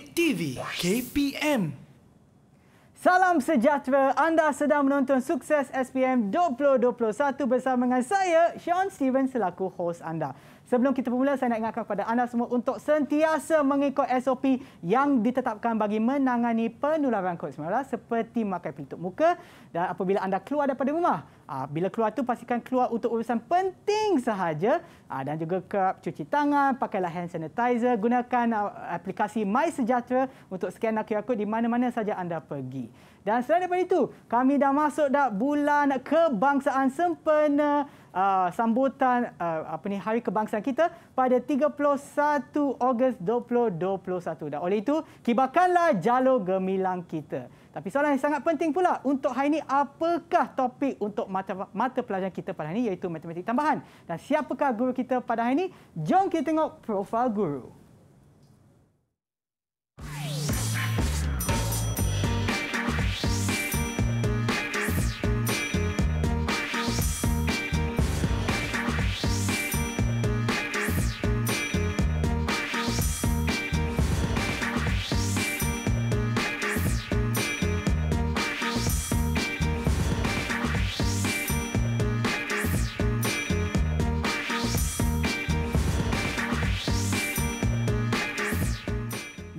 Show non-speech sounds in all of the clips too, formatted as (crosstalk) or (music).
TV KPM. Salam sejahtera. Anda sedang menonton Sukses SPM 2021 bersama dengan saya, Sean Stevens selaku host anda. Sebelum kita bermula, saya nak ingatkan kepada anda semua untuk sentiasa mengikut SOP yang ditetapkan bagi menangani penularan COVID-19 seperti memakai pintu muka dan apabila anda keluar daripada rumah. Ah, bila keluar tu pastikan keluar untuk urusan penting sahaja ah, dan juga kerap cuci tangan, pakailah hand sanitizer, gunakan ah, aplikasi My MySejahtera untuk scan QR code di mana-mana saja anda pergi. Dan selain daripada itu, kami dah masuk dah bulan kebangsaan sempena uh, sambutan uh, apa ni hari kebangsaan kita pada 31 Ogos 2021. Dan oleh itu, kibarkanlah jalur gemilang kita. Tapi soalan yang sangat penting pula untuk hari ini, apakah topik untuk mata, mata pelajaran kita pada hari ini iaitu matematik tambahan? Dan siapakah guru kita pada hari ini? Jom kita tengok profil guru. Hmm.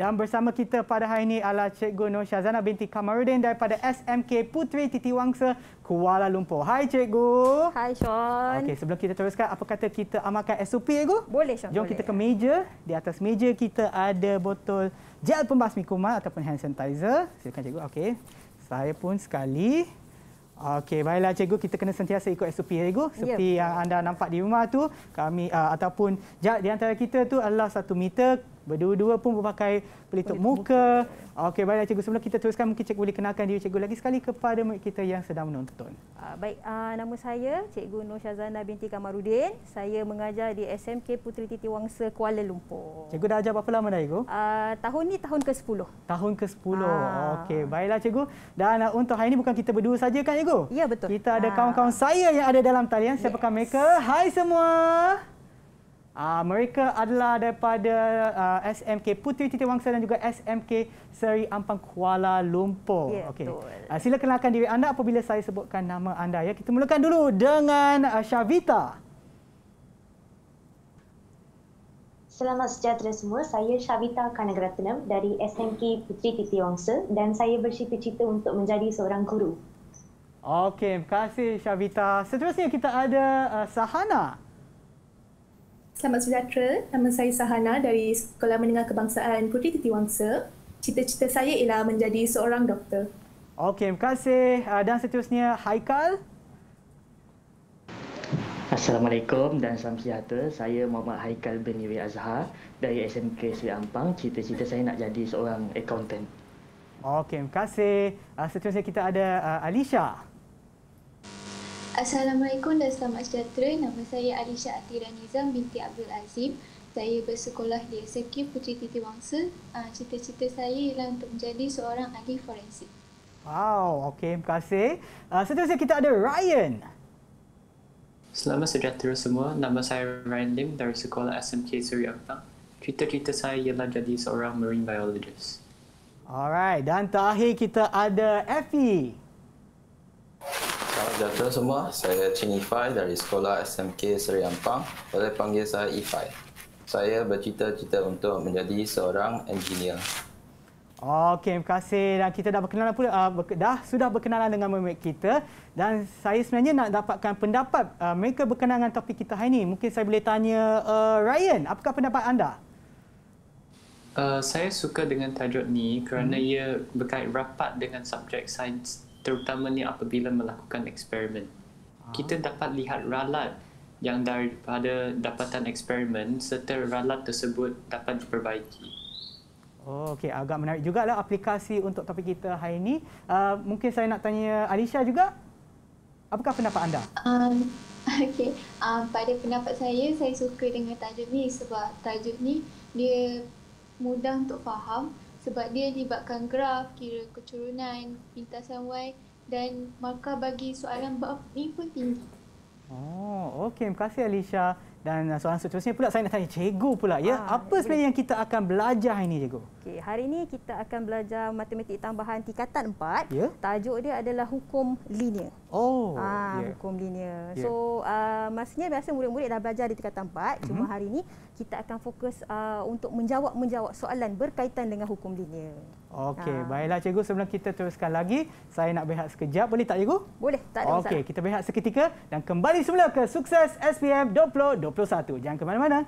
Dan bersama kita pada hari ini adalah Cikgu Nur Shazana binti Kamarudin daripada SMK Putri Titiwangsa Kuala Lumpur. Hai Cikgu. Hai Sean. Okay, sebelum kita teruskan, apa kata kita amalkan SOP, Cikgu? Boleh, Sean. Jom boleh. kita ke meja. Di atas meja kita ada botol gel pembasmi kuman ataupun hand sanitizer. Silakan Cikgu. Okay. Saya pun sekali. Okey, baiklah cikgu, kita kena sentiasa ikut SOP cikgu. Ya, Seperti yep. yang anda nampak di rumah tu, kami uh, ataupun jarak di antara kita tu adalah satu meter Berdua-dua pun memakai pelitup, pelitup muka. muka. Okey, baiklah cikgu. Sebelum kita teruskan, mungkin cikgu boleh kenalkan diri cikgu lagi sekali kepada murid kita yang sedang menonton. Uh, baik, uh, nama saya Cikgu Nur Syazana binti Kamarudin. Saya mengajar di SMK Puteri Titi Wangsa, Kuala Lumpur. Cikgu dah ajar berapa lama dah, Cikgu? Uh, tahun ni tahun ke-10. Tahun ke-10. Uh. Okey, baiklah cikgu. Dan uh, untuk hari ini bukan kita berdua saja kan, Cikgu? Ya, betul. Kita ada kawan-kawan uh. saya yang ada dalam talian. Siapakah yes. mereka? Hai semua! Hai semua! Uh, mereka adalah daripada uh, ah, SMK Putri Titi Wangsa dan juga SMK Seri Ampang Kuala Lumpur. Yeah, okay. uh, sila kenalkan diri anda apabila saya sebutkan nama anda. Ya. Kita mulakan dulu dengan uh, Syavita. Selamat sejahtera semua. Saya Syavita Kanagratnam dari SMK Putri Titi Wangsa dan saya bercita-cita untuk menjadi seorang guru. Okey, terima kasih Syavita. Seterusnya kita ada uh, Sahana. Sahana. Selamat sejahtera. Nama saya Sahana dari Sekolah Menengah Kebangsaan Puteri Titiwangsa. Cita-cita saya ialah menjadi seorang doktor. Okey, terima kasih. Ah, dan seterusnya, Haikal. Assalamualaikum dan salam sejahtera. Saya Muhammad Haikal bin Iwi Azhar dari SMK Sri Ampang. Cita-cita saya nak jadi seorang accountant. Okey, terima kasih. Ah, seterusnya kita ada ah, Alisha. Alisha. Assalamualaikum dan selamat sejahtera. Nama saya Alisha Atira Nizam binti Abdul Azim. Saya bersekolah di SQ Puteri Titi Wangsa. Ah, cita-cita saya ialah untuk menjadi seorang ahli forensik. Wow, okey. Terima kasih. Ah, seterusnya kita ada Ryan. Selamat sejahtera semua. Nama saya Ryan Lim dari sekolah SMK Suri Ampang. Cita-cita saya ialah jadi seorang marine biologist. Alright, dan terakhir kita ada Effie sejahtera semua. Saya Chin Ifai dari Sekolah SMK Seri Ampang. Boleh panggil saya Ifai. Saya bercita-cita untuk menjadi seorang engineer. Okey, terima kasih. Dan kita dah berkenalan pula, uh, dah sudah berkenalan dengan murid kita. Dan saya sebenarnya nak dapatkan pendapat uh, mereka berkenaan dengan topik kita hari ini. Mungkin saya boleh tanya uh, Ryan, apakah pendapat anda? Uh, saya suka dengan tajuk ni kerana hmm. ia berkait rapat dengan subjek sains terutamanya apabila melakukan eksperimen. Ah. Kita dapat lihat ralat yang daripada dapatan eksperimen serta ralat tersebut dapat diperbaiki. Oh, Okey, agak menarik juga lah aplikasi untuk topik kita hari ini. Uh, mungkin saya nak tanya Alicia juga. Apakah pendapat anda? Um, (laughs) Okey, um, pada pendapat saya, saya suka dengan tajuk ni sebab tajuk ni dia mudah untuk faham sebab dia libatkan graf, kira kecurunan, pintasan Y dan markah bagi soalan bab ni pun tinggi. Oh, okey. Terima kasih Alicia. Dan soalan seterusnya pula saya nak tanya cikgu pula ya. Ah, Apa sebenarnya yang kita akan belajar ini cikgu? Okey, hari ini kita akan belajar matematik tambahan tingkatan 4. Yeah. Tajuk dia adalah hukum linear. Oh. Ah, yeah. hukum linear. Yeah. So, ah uh, maksudnya biasa murid-murid dah belajar di tingkatan 4, mm-hmm. cuma mhm. hari ini kita akan fokus uh, untuk menjawab-menjawab soalan berkaitan dengan hukum linear. Okey, ha. baiklah cikgu sebelum kita teruskan lagi, saya nak berehat sekejap boleh tak cikgu? Boleh, tak ada masalah. Okey, kita berehat seketika dan kembali semula ke sukses SPM 2021. Jangan ke mana-mana.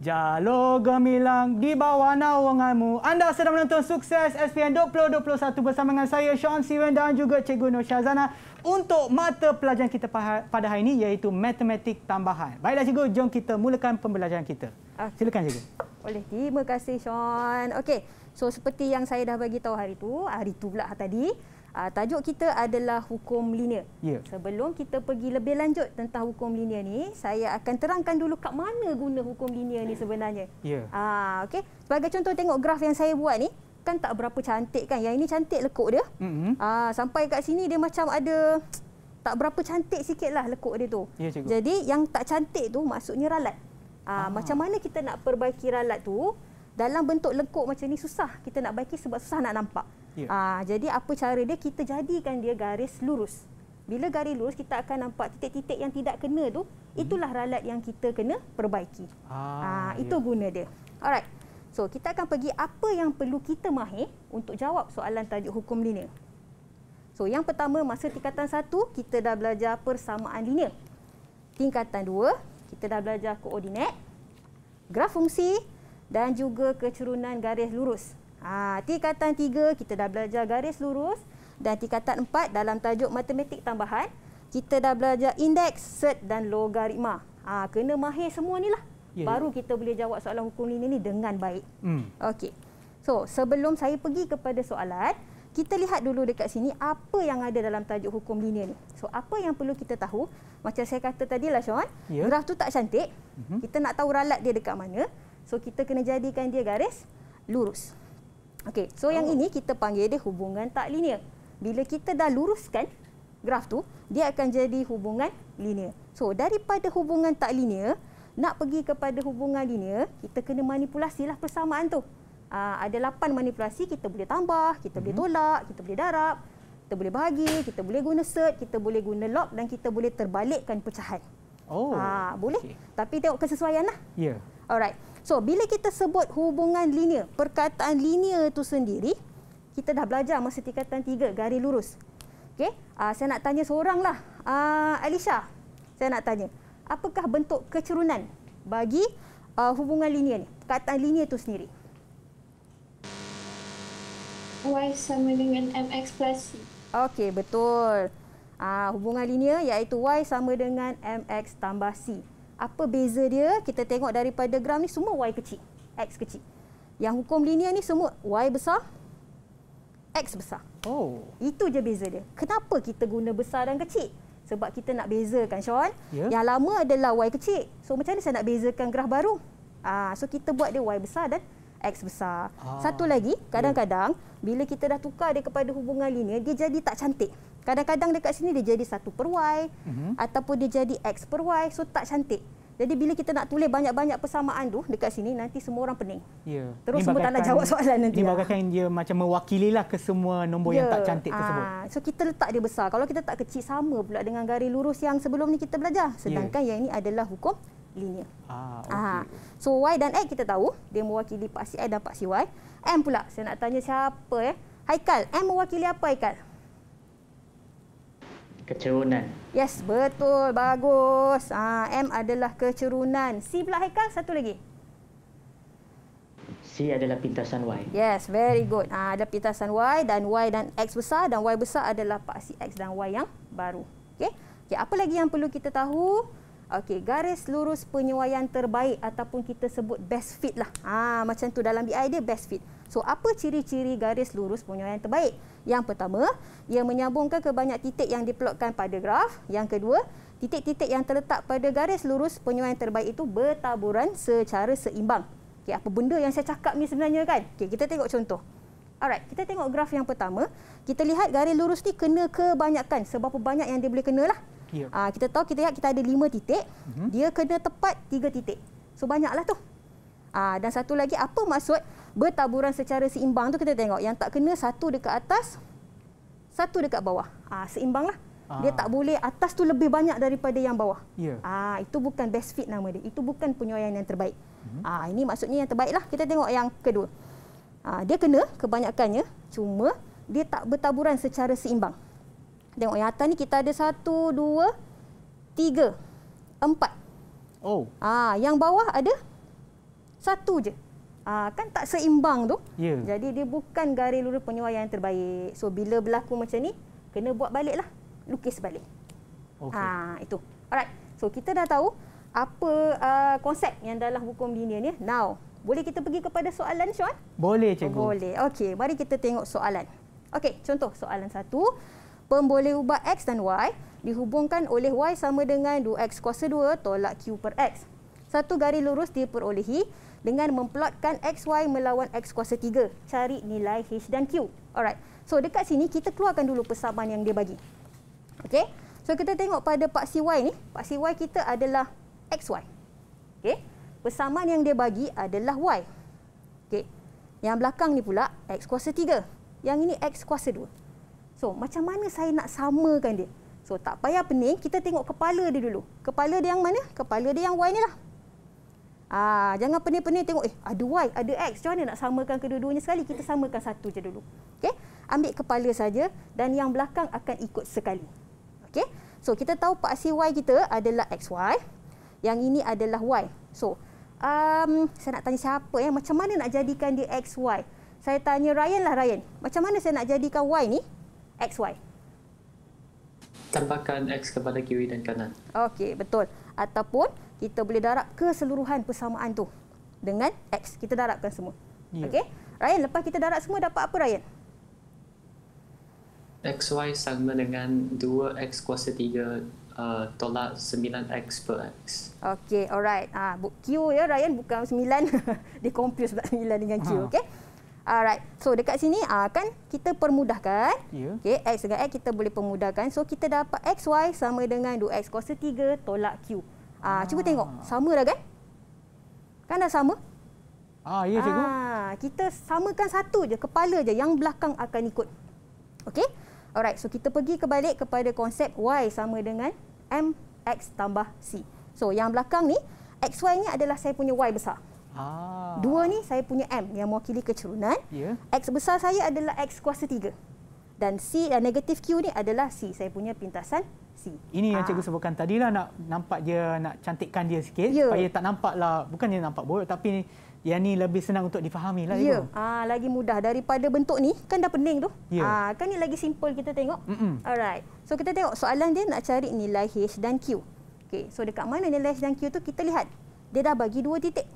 Jalo gemilang di bawah naunganmu. Anda sedang menonton Sukses SPN 2021 bersama dengan saya Sean Siwen dan juga Cikgu Nur Syazana untuk mata pelajaran kita pada hari ini iaitu matematik tambahan. Baiklah Cikgu, jom kita mulakan pembelajaran kita. Ah. Silakan Cikgu. oleh Terima kasih Sean. Okey. So seperti yang saya dah bagi tahu hari tu, hari tu pula tadi, Uh, tajuk kita adalah hukum linear. Yeah. Sebelum kita pergi lebih lanjut tentang hukum linear ni, saya akan terangkan dulu kat mana guna hukum linear ni sebenarnya. Yeah. Uh, ah, okay. Sebagai contoh tengok graf yang saya buat ni, kan tak berapa cantik kan. Yang ini cantik lekuk dia. Mm-hmm. Uh, sampai kat sini dia macam ada tak berapa cantik sikit lah lekuk dia tu. Yeah, Jadi yang tak cantik tu maksudnya ralat. Uh, macam mana kita nak perbaiki ralat tu, dalam bentuk lekuk macam ni susah kita nak baiki sebab susah nak nampak. Yeah. Ya. Uh, jadi apa cara dia kita jadikan dia garis lurus. Bila garis lurus kita akan nampak titik-titik yang tidak kena tu, hmm. itulah ralat yang kita kena perbaiki. Ah, uh, itu guna dia. Alright. So kita akan pergi apa yang perlu kita mahir untuk jawab soalan tajuk hukum linear. So yang pertama masa tingkatan satu kita dah belajar persamaan linear. Tingkatan dua kita dah belajar koordinat, graf fungsi dan juga kecerunan garis lurus. Ha, tingkatan tiga kita dah belajar garis lurus dan tingkatan empat dalam tajuk matematik tambahan kita dah belajar indeks, set dan logaritma. Ha, kena mahir semua ni lah. Yeah. Baru kita boleh jawab soalan hukum ini ni dengan baik. Mm. Okey. So, sebelum saya pergi kepada soalan, kita lihat dulu dekat sini apa yang ada dalam tajuk hukum linear ni. So, apa yang perlu kita tahu, macam saya kata tadi lah Sean, yeah. graf tu tak cantik. Mm-hmm. Kita nak tahu ralat dia dekat mana. So, kita kena jadikan dia garis lurus. Okey, so oh. yang ini kita panggil dia hubungan tak linear. Bila kita dah luruskan graf tu, dia akan jadi hubungan linear. So, daripada hubungan tak linear, nak pergi kepada hubungan linear, kita kena manipulasilah persamaan tu. Aa, ah, ada lapan manipulasi, kita boleh tambah, kita hmm. boleh mhm. tolak, kita boleh darab, kita boleh bahagi, kita boleh guna set, kita boleh guna log dan kita boleh terbalikkan pecahan. Oh. Aa, ah, boleh? Okay. Tapi tengok kesesuaian lah. Ya. Yeah. Alright. So bila kita sebut hubungan linear, perkataan linear itu sendiri, kita dah belajar masa tingkatan tiga garis lurus. Okay? Uh, saya nak tanya seorang lah, uh, Alisha. Saya nak tanya, apakah bentuk kecerunan bagi uh, hubungan linear ni, perkataan linear itu sendiri? Y sama dengan MX plus C. Okey, betul. Uh, hubungan linear iaitu Y sama dengan MX tambah C apa beza dia kita tengok daripada gram ni semua y kecil x kecil yang hukum linear ni semua y besar x besar oh itu je beza dia kenapa kita guna besar dan kecil sebab kita nak bezakan Sean yeah. yang lama adalah y kecil so macam mana saya nak bezakan graf baru ah so kita buat dia y besar dan x besar ah. satu lagi ya. kadang-kadang yeah. bila kita dah tukar dia kepada hubungan linear dia jadi tak cantik Kadang-kadang dekat sini dia jadi satu per Y uh-huh. ataupun dia jadi X per Y. So tak cantik. Jadi bila kita nak tulis banyak-banyak persamaan tu dekat sini nanti semua orang pening. Yeah. Terus semua tak nak jawab soalan nanti. Ini lah. bagaikan lah. dia macam mewakililah ke semua nombor yeah. yang tak ya. cantik tersebut. Aa, ah, so kita letak dia besar. Kalau kita tak kecil sama pula dengan garis lurus yang sebelum ni kita belajar. Ya. Sedangkan yeah. yang ini adalah hukum linear. Ah, ah okay. so Y dan X kita tahu dia mewakili paksi A dan paksi Y. M pula saya nak tanya siapa eh? Haikal, M mewakili apa Haikal? Kecerunan. Yes, betul. Bagus. Ha, M adalah kecerunan. C pula Haikal, satu lagi. C adalah pintasan Y. Yes, very good. Ha, ada pintasan Y dan Y dan X besar dan Y besar adalah paksi X dan Y yang baru. Okay. Okay, apa lagi yang perlu kita tahu? Okey, garis lurus penyuaian terbaik ataupun kita sebut best fit lah. Ha, macam tu dalam BI dia best fit. So apa ciri-ciri garis lurus penyuaian terbaik? Yang pertama, ia menyambungkan ke banyak titik yang diplotkan pada graf. Yang kedua, titik-titik yang terletak pada garis lurus penyuaian terbaik itu bertaburan secara seimbang. Okey, apa benda yang saya cakap ni sebenarnya kan? Okey, kita tengok contoh. Alright, kita tengok graf yang pertama. Kita lihat garis lurus ni kena kebanyakan. Seberapa banyak yang dia boleh kena lah. Yeah. Ya. kita tahu kita lihat kita ada lima titik. Mm-hmm. Dia kena tepat tiga titik. So banyaklah tu. Ha, dan satu lagi apa maksud bertaburan secara seimbang tu kita tengok yang tak kena satu dekat atas satu dekat bawah ah seimbanglah dia ah. tak boleh atas tu lebih banyak daripada yang bawah yeah. ah itu bukan best fit nama dia itu bukan penyuaian yang terbaik mm-hmm. ah ini maksudnya yang terbaiklah kita tengok yang kedua ah dia kena kebanyakannya cuma dia tak bertaburan secara seimbang tengok yang atas ni kita ada satu, dua, tiga, empat. Oh. Ah, yang bawah ada satu je. Aa, ah, kan tak seimbang tu. Yeah. Jadi dia bukan garis lurus penyuaian yang terbaik. So bila berlaku macam ni, kena buat baliklah. Lukis balik. Okay. Aa, ah, itu. Alright. So kita dah tahu apa uh, konsep yang dalam hukum linear ni. Now, boleh kita pergi kepada soalan Syuan? Boleh cikgu. Boleh. Okey, mari kita tengok soalan. Okey, contoh soalan satu. Pemboleh ubah X dan Y dihubungkan oleh Y sama dengan 2X kuasa 2 tolak Q per X. Satu garis lurus diperolehi dengan memplotkan xy melawan x kuasa 3 cari nilai h dan q alright so dekat sini kita keluarkan dulu persamaan yang dia bagi okey so kita tengok pada paksi y ni paksi y kita adalah xy okey persamaan yang dia bagi adalah y okey yang belakang ni pula x kuasa 3 yang ini x kuasa 2 so macam mana saya nak samakan dia So tak payah pening, kita tengok kepala dia dulu. Kepala dia yang mana? Kepala dia yang Y ni lah. Ah, jangan pening-pening tengok eh ada Y, ada X. Macam mana nak samakan kedua-duanya sekali? Kita samakan satu je dulu. Okey. Ambil kepala saja dan yang belakang akan ikut sekali. Okey. So kita tahu paksi Y kita adalah XY. Yang ini adalah Y. So um, saya nak tanya siapa ya? Eh? Macam mana nak jadikan dia XY? Saya tanya Ryan lah Ryan. Macam mana saya nak jadikan Y ni XY? Tambahkan X kepada kiri dan kanan. Okey, betul. Ataupun kita boleh darab keseluruhan persamaan tu dengan X. Kita darabkan semua. Yeah. Okey. Ryan, lepas kita darab semua dapat apa Ryan? XY sama dengan 2X kuasa 3 uh, tolak 9X per X. Okey, alright. Ha, Q ya Ryan bukan 9. (laughs) Dia confuse pula 9 dengan Q. Ha. Okey. Alright. So dekat sini akan ah, kita permudahkan. Yeah. Okey, x dengan x kita boleh permudahkan. So kita dapat xy sama dengan 2x kuasa 3 tolak q. Ah, ha, cuba tengok. Ah. Sama dah eh? kan? Kan dah sama? Ah, ya cikgu. Ah, ha, kita samakan satu je, kepala je yang belakang akan ikut. Okey? Alright, so kita pergi ke balik kepada konsep y sama dengan mx tambah c. So, yang belakang ni xy ni adalah saya punya y besar. Ah. Dua ni saya punya M yang mewakili kecerunan. Yeah. X besar saya adalah X kuasa tiga. Dan C dan negatif Q ni adalah C. Saya punya pintasan seksi. Ini yang ah. cikgu sebutkan tadi lah nak nampak dia nak cantikkan dia sikit ya. supaya tak nampaklah bukan dia nampak buruk tapi ya ni lebih senang untuk difahami lah ya. ibu. Ah lagi mudah daripada bentuk ni kan dah pening tu. Ya. Ah kan ni lagi simple kita tengok. Mm -mm. Alright. So kita tengok soalan dia nak cari nilai h dan q. Okey. So dekat mana nilai h dan q tu kita lihat. Dia dah bagi dua titik.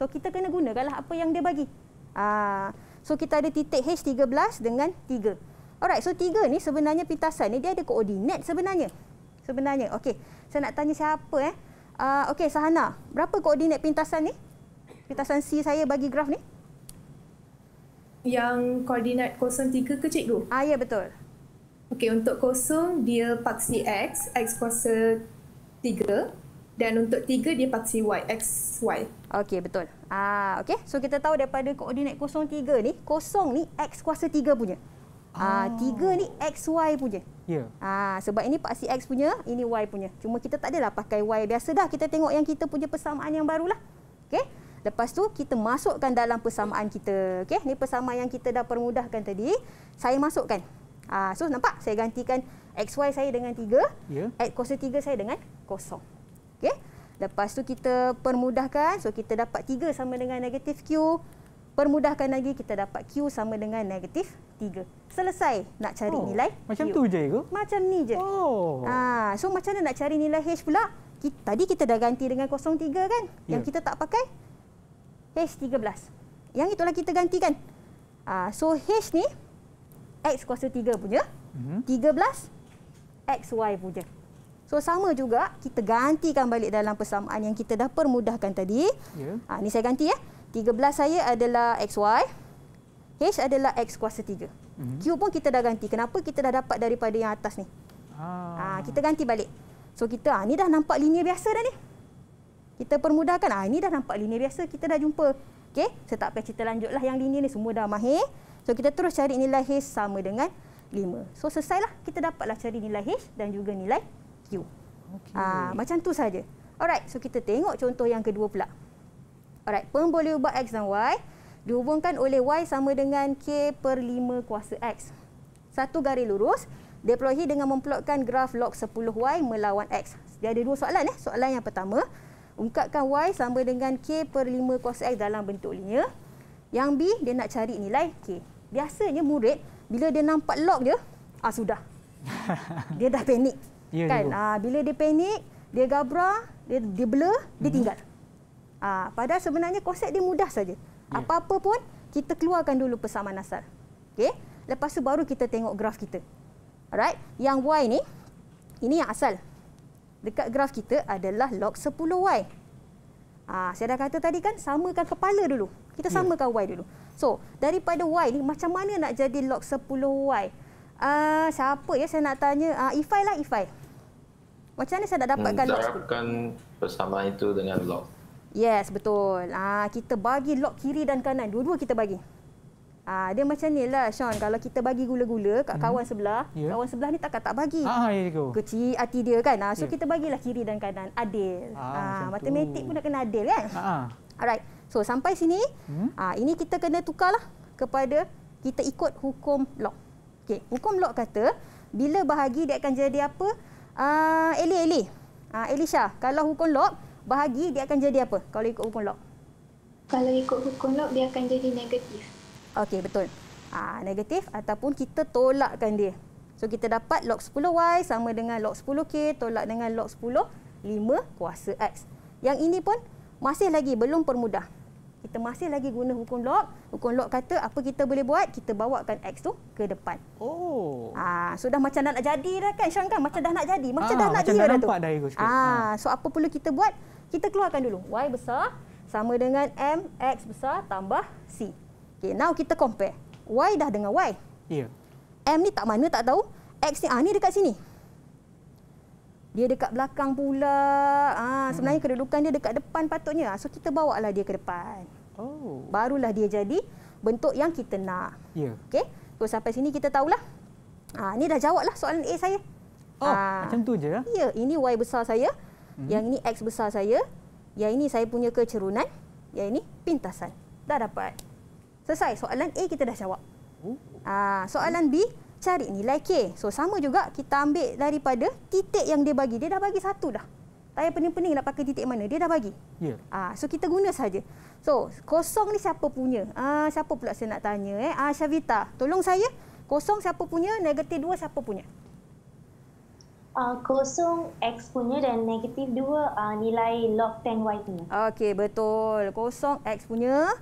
So kita kena gunakanlah apa yang dia bagi. Ah so kita ada titik h 13 dengan 3. Alright, so tiga ni sebenarnya pintasan ni dia ada koordinat sebenarnya. Sebenarnya. Okey. Saya nak tanya siapa eh? Ah uh, okey Sahana, berapa koordinat pintasan ni? Pintasan C saya bagi graf ni. Yang koordinat kosong tiga ke cikgu? Ah ya betul. Okey, untuk kosong dia paksi x, x kuasa tiga. Dan untuk tiga dia paksi y, x, y. Okey, betul. Ah, okey. So kita tahu daripada koordinat kosong tiga ni, kosong ni x kuasa tiga punya. Ah, oh. tiga ni XY punya. Ya. Yeah. Ah, sebab ini paksi X punya, ini Y punya. Cuma kita tak adalah pakai Y biasa dah. Kita tengok yang kita punya persamaan yang barulah. Okey. Lepas tu kita masukkan dalam persamaan kita. Okey, ni persamaan yang kita dah permudahkan tadi. Saya masukkan. Ah, so nampak saya gantikan XY saya dengan 3, yeah. add cos 3 saya dengan kosong. Okey. Lepas tu kita permudahkan. So kita dapat 3 sama dengan negatif Q. Permudahkan lagi kita dapat Q sama dengan negatif 3. Selesai nak cari oh, nilai Macam Q. tu je ke? Macam ni je. Oh. Ha, so macam mana nak cari nilai H pula? Kita, tadi kita dah ganti dengan 03 kan? Yeah. Yang ya. kita tak pakai H13. Yang itulah kita gantikan. Ha, so H ni X kuasa 3 punya. Mm-hmm. 13 XY punya. So sama juga kita gantikan balik dalam persamaan yang kita dah permudahkan tadi. Yeah. Ya. Ha, ni saya ganti ya. Eh. 13 saya adalah XY. H adalah X kuasa 3. Mm -hmm. Q pun kita dah ganti. Kenapa kita dah dapat daripada yang atas ni? Ah. Ha, kita ganti balik. So kita ha, ni dah nampak linear biasa dah ni. Kita permudahkan. Ah ha, ini dah nampak linear biasa kita dah jumpa. Okey, saya tak payah cerita lanjutlah yang linear ni semua dah mahir. So kita terus cari nilai H sama dengan 5. So selesailah kita dapatlah cari nilai H dan juga nilai Q. Okay. Ha, ah, macam tu saja. Alright, so kita tengok contoh yang kedua pula. Alright, pemboleh ubah X dan Y dihubungkan oleh Y sama dengan K per 5 kuasa X. Satu garis lurus deployi dengan memplotkan graf log 10Y melawan X. Dia ada dua soalan. Eh. Soalan yang pertama, ungkapkan Y sama dengan K per 5 kuasa X dalam bentuk linear. Yang B, dia nak cari nilai K. Biasanya murid, bila dia nampak log dia, ah sudah. (laughs) Dia dah panik. Ya, ya, kan? Ya. Ah, bila dia panik, dia gabra, dia, dia blur, dia mhm. tinggal. -hmm. Ah, ha, padahal sebenarnya konsep dia mudah saja. Ya. Apa-apa pun kita keluarkan dulu persamaan asal. okay? Lepas tu baru kita tengok graf kita. Alright. Yang y ni ini yang asal. Dekat graf kita adalah log 10y. Ah, ha, saya dah kata tadi kan samakan kepala dulu. Kita ya. samakan y dulu. So, daripada y ni macam mana nak jadi log 10y? Uh, ah, siapa ya saya nak tanya? uh, Ifai lah Ifai. Macam mana saya nak hmm, dapatkan log 10? persamaan itu dengan log 10. Yes, betul. Ah kita bagi lock kiri dan kanan. Dua-dua kita bagi. Ah dia macam ni lah, Sean kalau kita bagi gula-gula kat hmm. kawan sebelah, yeah. kawan sebelah ni takkan tak bagi. Ah, ya, ya, Kecil hati dia kan. Ah so yeah. kita bagilah kiri dan kanan adil. Ah, ah matematik pun nak kena adil kan? Ah, ah. Alright. So sampai sini, hmm. ah ini kita kena tukarlah kepada kita ikut hukum lock. Okay, hukum lock kata bila bahagi dia akan jadi apa? Ah uh, Eli Eli. Ah uh, Elisha, kalau hukum lock bahagi dia akan jadi apa kalau ikut hukum log? Kalau ikut hukum log dia akan jadi negatif. Okey betul. Ah negatif ataupun kita tolakkan dia. So kita dapat log 10y sama dengan log 10k tolak dengan log 10 5 kuasa x. Yang ini pun masih lagi belum permudah kita masih lagi guna hukum log. Hukum log kata apa kita boleh buat, kita bawakan X tu ke depan. Oh. Ah, sudah so macam dah nak jadi dah kan, Syang kan? Macam dah nak jadi. Macam ah, dah nak jadi dah, tu. ah, ah, so apa perlu kita buat? Kita keluarkan dulu. Y besar sama dengan M, X besar tambah C. Okay, now kita compare. Y dah dengan Y. Ya. Yeah. M ni tak mana tak tahu. X ni, ah, ni dekat sini. Dia dekat belakang pula. Ah, sebenarnya hmm. kedudukan dia dekat depan patutnya. Ah, so kita bawalah dia ke depan. Oh. Barulah dia jadi bentuk yang kita nak. Ya. Yeah. Okey. So sampai sini kita tahulah. Ha ni dah jawablah soalan A saya. Oh, ha. macam tu je lah. Ya, ini Y besar saya. Mm -hmm. Yang ini X besar saya. Yang ini saya punya kecerunan. Yang ini pintasan. Dah dapat. Selesai. Soalan A kita dah jawab. Oh. Ah, Ha. soalan B cari nilai K. So sama juga kita ambil daripada titik yang dia bagi. Dia dah bagi satu dah tayar pening-pening nak pakai titik mana dia dah bagi yeah. ah so kita guna saja so kosong ni siapa punya ah siapa pula saya nak tanya eh ah Syavita tolong saya kosong siapa punya negatif dua siapa punya Uh, kosong X punya dan negatif dua uh, nilai log 10 Y punya. Okey, betul. Kosong X punya,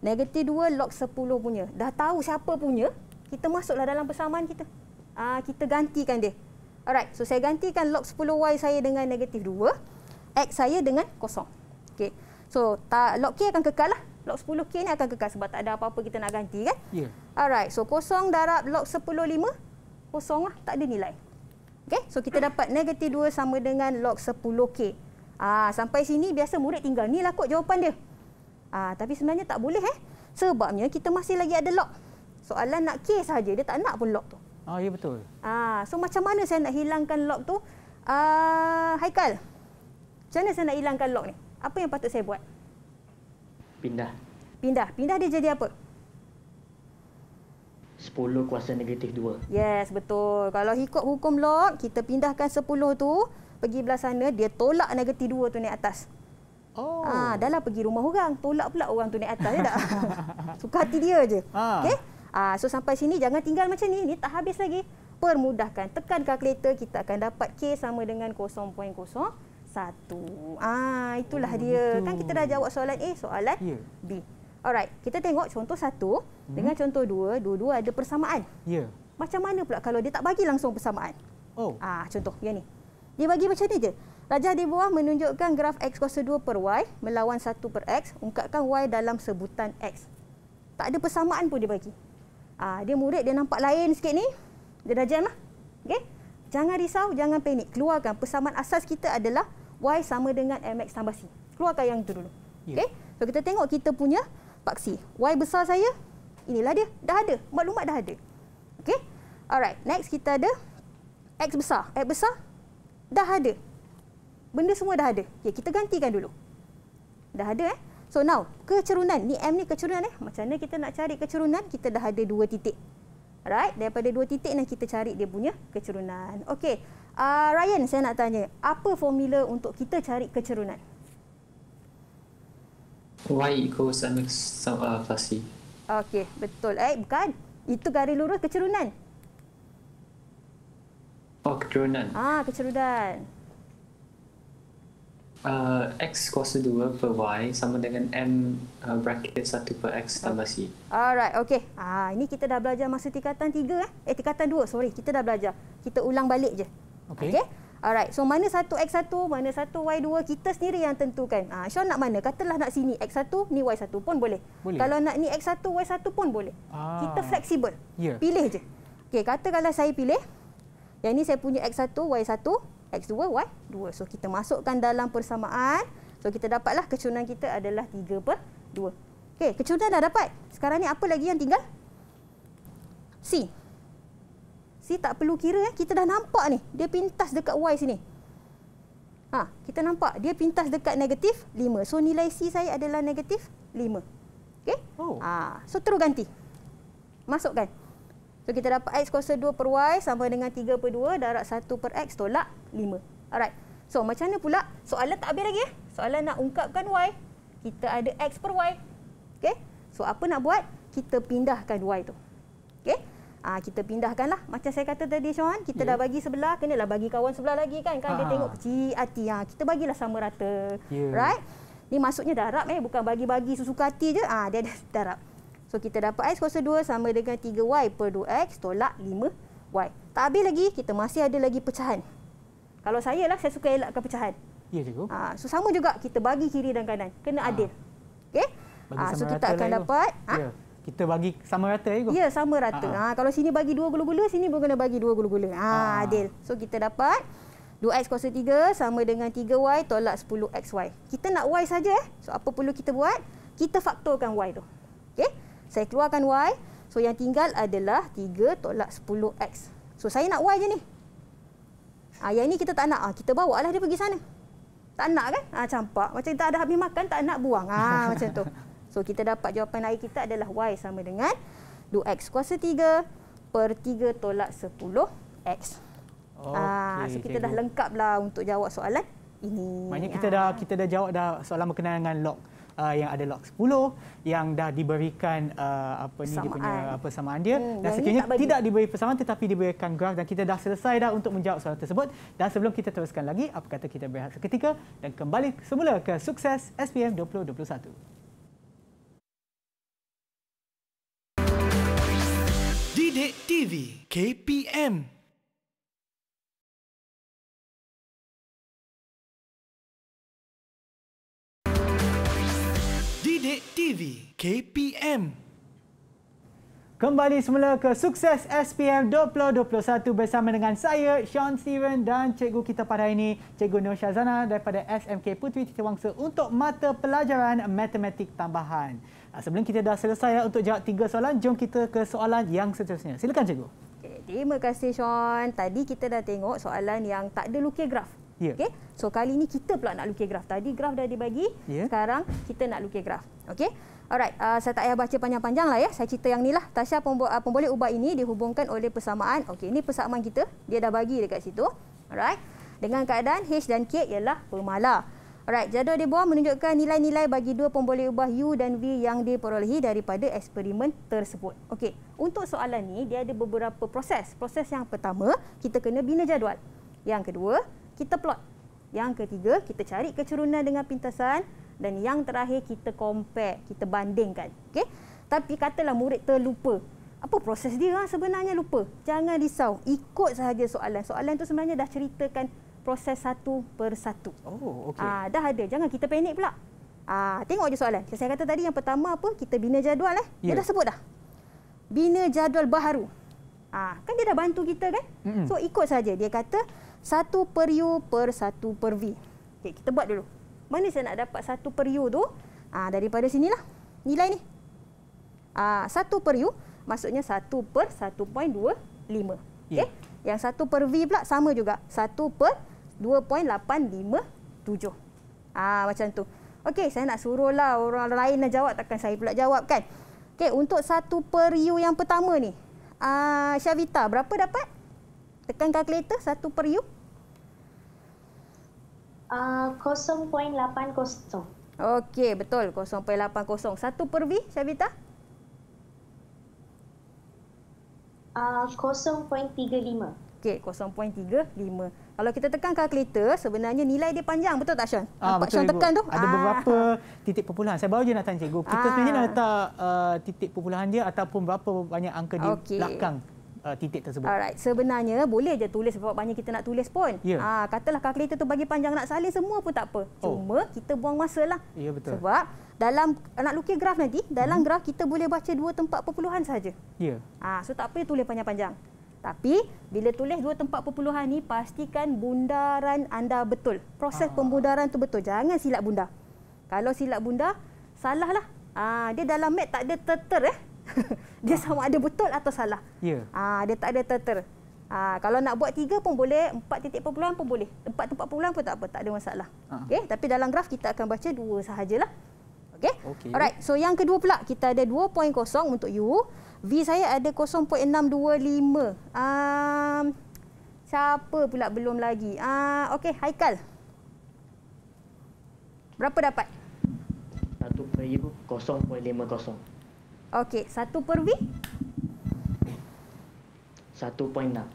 negatif dua log 10 punya. Dah tahu siapa punya, kita masuklah dalam persamaan kita. Uh, kita gantikan dia. Alright, so saya gantikan log 10y saya dengan negatif 2, x saya dengan kosong. Okay. So ta, log k akan kekal lah. Log 10k ni akan kekal sebab tak ada apa-apa kita nak ganti kan? Yeah. Alright, so kosong darab log 10 kosong lah, tak ada nilai. Okay, so kita dapat negatif 2 sama dengan log 10k. Ah, sampai sini biasa murid tinggal ni lah kot jawapan dia. Ah, tapi sebenarnya tak boleh eh. Sebabnya kita masih lagi ada log. Soalan nak k saja dia tak nak pun log tu. Oh, ya betul. Ah, so macam mana saya nak hilangkan log tu? Ah, Haikal. Macam mana saya nak hilangkan log ni? Apa yang patut saya buat? Pindah. Pindah. Pindah dia jadi apa? 10 kuasa negatif 2. Yes, betul. Kalau ikut hukum log kita pindahkan 10 tu pergi belah sana, dia tolak negatif 2 tu naik atas. Oh. Ah, ha, dah lah pergi rumah orang, tolak pula orang tu naik atas ya tak? (laughs) Suka hati dia aje. Ha. Ah. Okey? Aa, ah, so sampai sini jangan tinggal macam ni, ni tak habis lagi. Permudahkan, tekan kalkulator kita akan dapat K sama dengan 0.01. Ah itulah oh, dia. Kan betul. Kan kita dah jawab soalan A, soalan yeah. B. Alright, kita tengok contoh satu hmm. dengan contoh dua, dua-dua ada persamaan. Ya. Macam mana pula kalau dia tak bagi langsung persamaan? Oh. Ah contoh yang ni. Dia bagi macam ni je. Rajah di bawah menunjukkan graf X kuasa 2 per Y melawan 1 per X. Ungkapkan Y dalam sebutan X. Tak ada persamaan pun dia bagi. Ah, dia murid dia nampak lain sikit ni. Dia dah jam lah. Okay? Jangan risau, jangan panik. Keluarkan. Persamaan asas kita adalah Y sama dengan MX tambah C. Keluarkan yang itu dulu. Yeah. Okay? Ya. So, kita tengok kita punya paksi. Y besar saya, inilah dia. Dah ada. Maklumat dah ada. Okay? Alright. Next kita ada X besar. X besar, dah ada. Benda semua dah ada. Okay, kita gantikan dulu. Dah ada eh. So now, kecerunan. Ni M ni kecerunan eh. Macam mana kita nak cari kecerunan? Kita dah ada dua titik. Alright, daripada dua titik ni kita cari dia punya kecerunan. Okay, uh, Ryan saya nak tanya. Apa formula untuk kita cari kecerunan? Y equals MX sub R uh, plus C. Okay, betul. Eh, bukan. Itu garis lurus kecerunan. Oh, kecerunan. Ah, kecerunan uh, x kuasa 2 per y sama dengan m uh, bracket 1 per x tambah c. Alright, okey. Ah, ini kita dah belajar masa tingkatan 3 eh. Eh, tingkatan 2, sorry. Kita dah belajar. Kita ulang balik je. Okey. Okay? Alright, so mana satu x1, mana satu y2, kita sendiri yang tentukan. Ah, Sean nak mana? Katalah nak sini x1, ni y1 pun boleh. boleh. Kalau nak ni x1, y1 pun boleh. Ah. Kita fleksibel. Yeah. Pilih je. Okey, katakanlah saya pilih. Yang ni saya punya x1, y1. X2, Y2. So, kita masukkan dalam persamaan. So, kita dapatlah kecundangan kita adalah 3 per 2. Okay, kecundangan dah dapat. Sekarang ni apa lagi yang tinggal? C. C tak perlu kira. Eh. Kita dah nampak ni. Dia pintas dekat Y sini. Ha, kita nampak dia pintas dekat negatif 5. So, nilai C saya adalah negatif 5. Okay. Oh. Ha, so, terus ganti. Masukkan. So, kita dapat X kuasa 2 per Y sama dengan 3 per 2. Darab 1 per X tolak 5. Alright. So macam mana pula soalan tak habis lagi eh? Soalan nak ungkapkan y, kita ada x per y. Okey. So apa nak buat? Kita pindahkan y tu. Okey. Ah kita pindahkanlah. Macam saya kata tadi Sean, kita yeah. dah ya. bagi sebelah, lah bagi kawan sebelah lagi kan? Kan dia ah. tengok kecil hati. Ha, kita bagilah sama rata. Yeah. Right? Ni maksudnya darab eh, bukan bagi-bagi sesuka hati je. Ah dia dah (laughs) darab. So kita dapat x kuasa 2 sama dengan 3y per 2x tolak 5y. Tak habis lagi, kita masih ada lagi pecahan. Kalau saya lah, saya suka elakkan pecahan. Ya, cikgu. Ha, so, sama juga kita bagi kiri dan kanan. Kena ha. adil. Okey? Ha, so, kita akan lah dapat... Ha? Ya. Kita bagi sama rata, cikgu. Ya, sama rata. Ha. Ha, kalau sini bagi dua gula-gula, sini pun kena bagi dua gula-gula. Ha, ha. Adil. So, kita dapat 2x kuasa 3 sama dengan 3y tolak 10xy. Kita nak y saja. Eh? So, apa perlu kita buat? Kita faktorkan y tu. Okey? Saya keluarkan y. So, yang tinggal adalah 3 tolak 10x. So, saya nak y je ni. Ha, yang ini kita tak nak. Ha, kita bawa lah dia pergi sana. Tak nak kan? Ha, campak. Macam tak ada habis makan, tak nak buang. Ha, (laughs) macam tu. So, kita dapat jawapan air kita adalah Y sama dengan 2X kuasa 3 per 3 tolak 10X. Okay, ha, so, kita dah lengkap lah untuk jawab soalan ini. Maknanya kita ha. dah kita dah jawab dah soalan berkenaan dengan log uh, yang ada log 10 yang dah diberikan uh, apa ni persamaan. dia punya persamaan dia hmm, dan sekiranya tidak diberi persamaan tetapi diberikan graf dan kita dah selesai dah untuk menjawab soalan tersebut dan sebelum kita teruskan lagi apa kata kita berehat seketika dan kembali semula ke sukses SPM 2021 Didik TV KPM Sidik TV KPM Kembali semula ke Sukses SPM 2021 bersama dengan saya, Sean Steven dan cikgu kita pada hari ini, Cikgu Nur Shazana daripada SMK Putri Titi Wangsa untuk mata pelajaran Matematik Tambahan. Ah, sebelum kita dah selesai ah, untuk jawab tiga soalan, jom kita ke soalan yang seterusnya. Silakan cikgu. Okay, terima kasih Sean. Tadi kita dah tengok soalan yang tak ada lukis graf. Yeah. Okey. So kali ni kita pula nak lukis graf. Tadi graf dah dibagi. Yeah. Sekarang kita nak lukis graf. Okay, Alright, uh, saya tak payah baca panjang-panjang lah ya. Saya cerita yang ni lah. Tasha pembo- uh, pemboleh ubah ini dihubungkan oleh persamaan. Okey, ini persamaan kita. Dia dah bagi dekat situ. Alright. Dengan keadaan H dan K ialah pemala. Alright, jadual di bawah menunjukkan nilai-nilai bagi dua pemboleh ubah U dan V yang diperolehi daripada eksperimen tersebut. Okey, untuk soalan ni dia ada beberapa proses. Proses yang pertama, kita kena bina jadual. Yang kedua, kita plot. Yang ketiga, kita cari kecerunan dengan pintasan dan yang terakhir kita compare, kita bandingkan. Okey. Tapi katalah murid terlupa. Apa proses dia ha? sebenarnya lupa? Jangan risau, ikut sahaja soalan. Soalan tu sebenarnya dah ceritakan proses satu per satu. Oh, okey. Ah, dah ada. Jangan kita panik pula. Ah, tengok je soalan. Saya kata tadi yang pertama apa? Kita bina jadual eh. Yeah. Dia ya. dah sebut dah. Bina jadual baharu. Ah, kan dia dah bantu kita kan? Mm-hmm. So ikut saja. Dia kata satu per U per satu per V. Okay, kita buat dulu. Mana saya nak dapat satu per U tu? Ha, daripada sini lah. nilai ni. Ha, satu per U maksudnya satu per satu 1.25. Okay? Yeah. Yang satu per V pula sama juga. Satu per dua point lapan 2.857. Ha, ah, macam tu. Okey, saya nak suruh lah orang lain nak jawab. Takkan saya pula jawab kan? Okey, untuk satu per U yang pertama ni. Uh, Syavita, berapa dapat? tekan kalkulator satu per you? Uh, 0.80. Okey, betul. 0.80. Satu per V, Syabita? Uh, 0.35. Okey, 0.35. Kalau kita tekan kalkulator, sebenarnya nilai dia panjang. Betul tak, Sean? Ah, Nampak Sean tekan tu? Ada ah. berapa titik perpuluhan. Saya baru je nak tanya cikgu. Kita ah. sebenarnya nak letak uh, titik perpuluhan dia ataupun berapa banyak angka di belakang uh, titik tersebut. Alright, sebenarnya boleh je tulis sebab banyak kita nak tulis pun. Yeah. Ya. Ha, katalah kalkulator tu bagi panjang nak salin semua pun tak apa. Oh. Cuma oh. kita buang masa lah. Ya, yeah, betul. Sebab dalam nak lukis graf nanti, dalam hmm. graf kita boleh baca dua tempat perpuluhan sahaja. Yeah. Ya. Ha, so tak apa tulis panjang-panjang. Tapi bila tulis dua tempat perpuluhan ni, pastikan bundaran anda betul. Proses ha. Ah. pembundaran tu betul. Jangan silap bunda. Kalau silap bunda, salah lah. Ha, ah, dia dalam mat tak ada ter eh. (laughs) dia sama ada betul atau salah. Yeah. Ah, dia tak ada tertel. Ah, kalau nak buat tiga pun boleh, empat titik perpuluhan pun boleh. Empat tempat perpuluhan pun tak apa, tak ada masalah. Ah. Okay? Tapi dalam graf kita akan baca dua sahajalah. Okay? Okay. Alright. So yang kedua pula, kita ada 2.0 untuk U. V saya ada 0.625. Um, siapa pula belum lagi? Ah, uh, Okey, Haikal. Berapa dapat? 1 per U, 0.50. Okey, satu per V? satu. satu. enam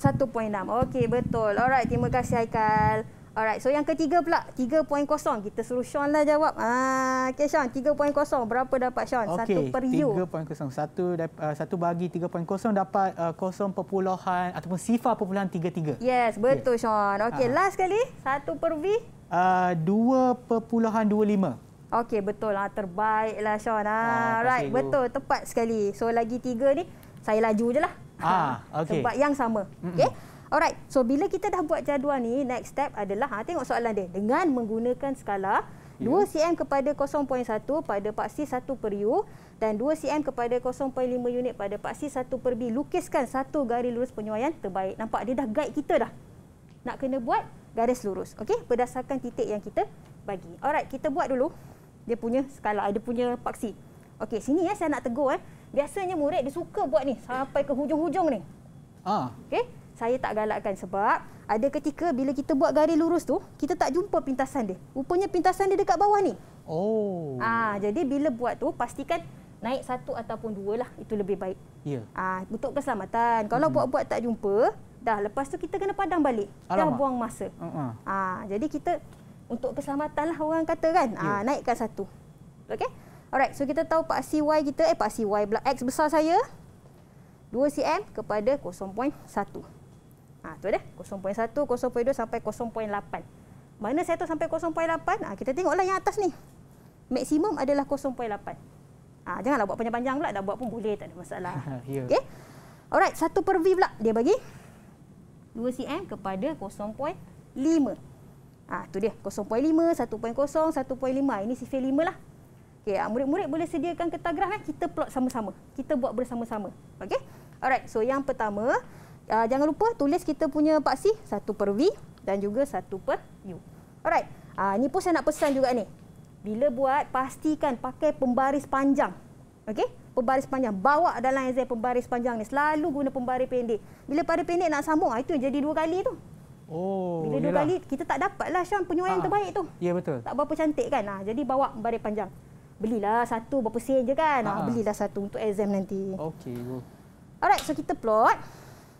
1.6. enam. Okey, betul. Alright, terima kasih Haikal. Alright, so yang ketiga pula, tiga. kosong. Kita suruh Sean lah jawab. Ah, okay, Sean, tiga. kosong Berapa dapat Sean? Okay, 1 per tiga. U. kosong Satu, ah, satu bagi 3.0 dapat ah, kosong uh, perpuluhan ataupun sifar perpuluhan tiga. Yes, betul okay. Sean. Okey uh ah. -huh. last sekali. satu per V? Uh, 2 perpuluhan lima. Okey, betul lah. Terbaik lah, Sean. Ah, ah right, betul. Tepat sekali. So, lagi tiga ni, saya laju je lah. Ah, (laughs) okay. Sebab yang sama. Okey. Alright, so bila kita dah buat jadual ni, next step adalah, ha, tengok soalan dia. Dengan menggunakan skala, yeah. 2 cm kepada 0.1 pada paksi 1 per U dan 2 cm kepada 0.5 unit pada paksi 1 per B. Lukiskan satu garis lurus penyuaian terbaik. Nampak dia dah guide kita dah. Nak kena buat garis lurus. Okey, berdasarkan titik yang kita bagi. Alright, kita buat dulu dia punya skala, dia punya paksi. Okey, sini ya saya nak tegur eh. Biasanya murid dia suka buat ni sampai ke hujung-hujung ni. Ah. Okey, saya tak galakkan sebab ada ketika bila kita buat garis lurus tu, kita tak jumpa pintasan dia. Rupanya pintasan dia dekat bawah ni. Oh. Ah, jadi bila buat tu pastikan naik satu ataupun dua lah itu lebih baik. Ya. Yeah. Ha, ah, untuk keselamatan. Kalau hmm. buat-buat tak jumpa, dah lepas tu kita kena padang balik. Alamak. Dah buang masa. Uh-huh. Ah, jadi kita untuk keselamatan lah orang kata kan. Ha, naikkan satu. Okay. Alright, so kita tahu pak Y kita, eh pak Y pula X besar saya. 2 cm kepada 0.1. Ha, ah, tu dah. 0.1, 0.2 sampai 0.8. Mana saya tahu sampai 0.8? Ha, ah, kita tengoklah yang atas ni. Maksimum adalah 0.8. Ha, janganlah buat panjang-panjang pula. Dah buat pun boleh. Tak ada masalah. (laughs) yeah. Okay. Alright, satu per V pula dia bagi. 2 cm kepada 0.5. Ah tu dia 0.5, 1.0, 1.5. Ini sifir 5 lah. Okey, ah, murid-murid boleh sediakan kertas graf eh. Kita plot sama-sama. Kita buat bersama-sama. Okey. Alright, so yang pertama, uh, jangan lupa tulis kita punya paksi 1 per V dan juga 1 per U. Alright, uh, ni pun saya nak pesan juga ni. Bila buat, pastikan pakai pembaris panjang. Okey, pembaris panjang. Bawa dalam exam pembaris panjang ni. Selalu guna pembaris pendek. Bila pada pendek nak sambung, itu yang jadi dua kali tu. Oh, bila dua kali, kita tak dapat lah Sean penyuai yang ah. terbaik tu. Ya, betul. Tak berapa cantik kan. Ha, jadi bawa baris panjang. Belilah satu, berapa sen je kan. Ha, belilah satu untuk exam nanti. Okey. Alright, so kita plot.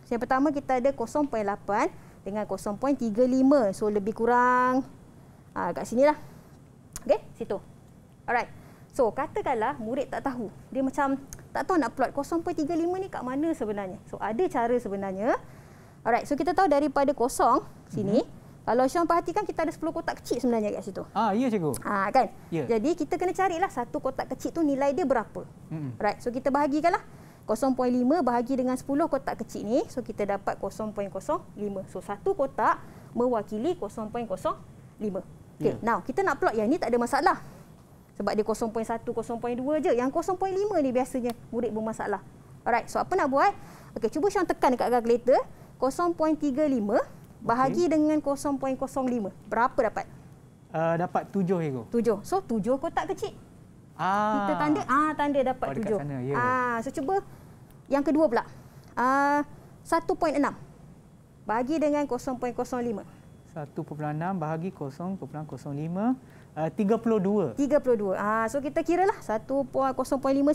Yang pertama kita ada 0.8 dengan 0.35. So lebih kurang ha, kat sini lah. Okey, situ. Alright. So katakanlah murid tak tahu. Dia macam tak tahu nak plot 0.35 ni kat mana sebenarnya. So ada cara sebenarnya. Alright, so kita tahu daripada kosong sini, mm-hmm. kalau Syam perhatikan kita ada 10 kotak kecil sebenarnya kat situ. Ah, ya cikgu. Ah, kan? Yeah. Jadi kita kena carilah satu kotak kecil tu nilai dia berapa. Mm-hmm. Alright, so kita bahagikanlah 0.5 bahagi dengan 10 kotak kecil ni, so kita dapat 0.05. So satu kotak mewakili 0.05. Okay, yeah. now kita nak plot yang ni tak ada masalah. Sebab dia 0.1, 0.2 je. Yang 0.5 ni biasanya murid bermasalah. Alright, so apa nak buat? Okay, cuba Syam tekan dekat calculator. 0.35 bahagi okay. dengan 0.05 berapa dapat? Uh, dapat 7 ego. 7. So 7 kotak kecil. Ah. Kita tanda ah tanda dapat 7. Oh, ya. Ah so cuba yang kedua pula. Ah uh, 1.6 bahagi dengan 0.05. 1.6 bahagi 0.05 32. 32. Ah, so kita kira lah 1.0.5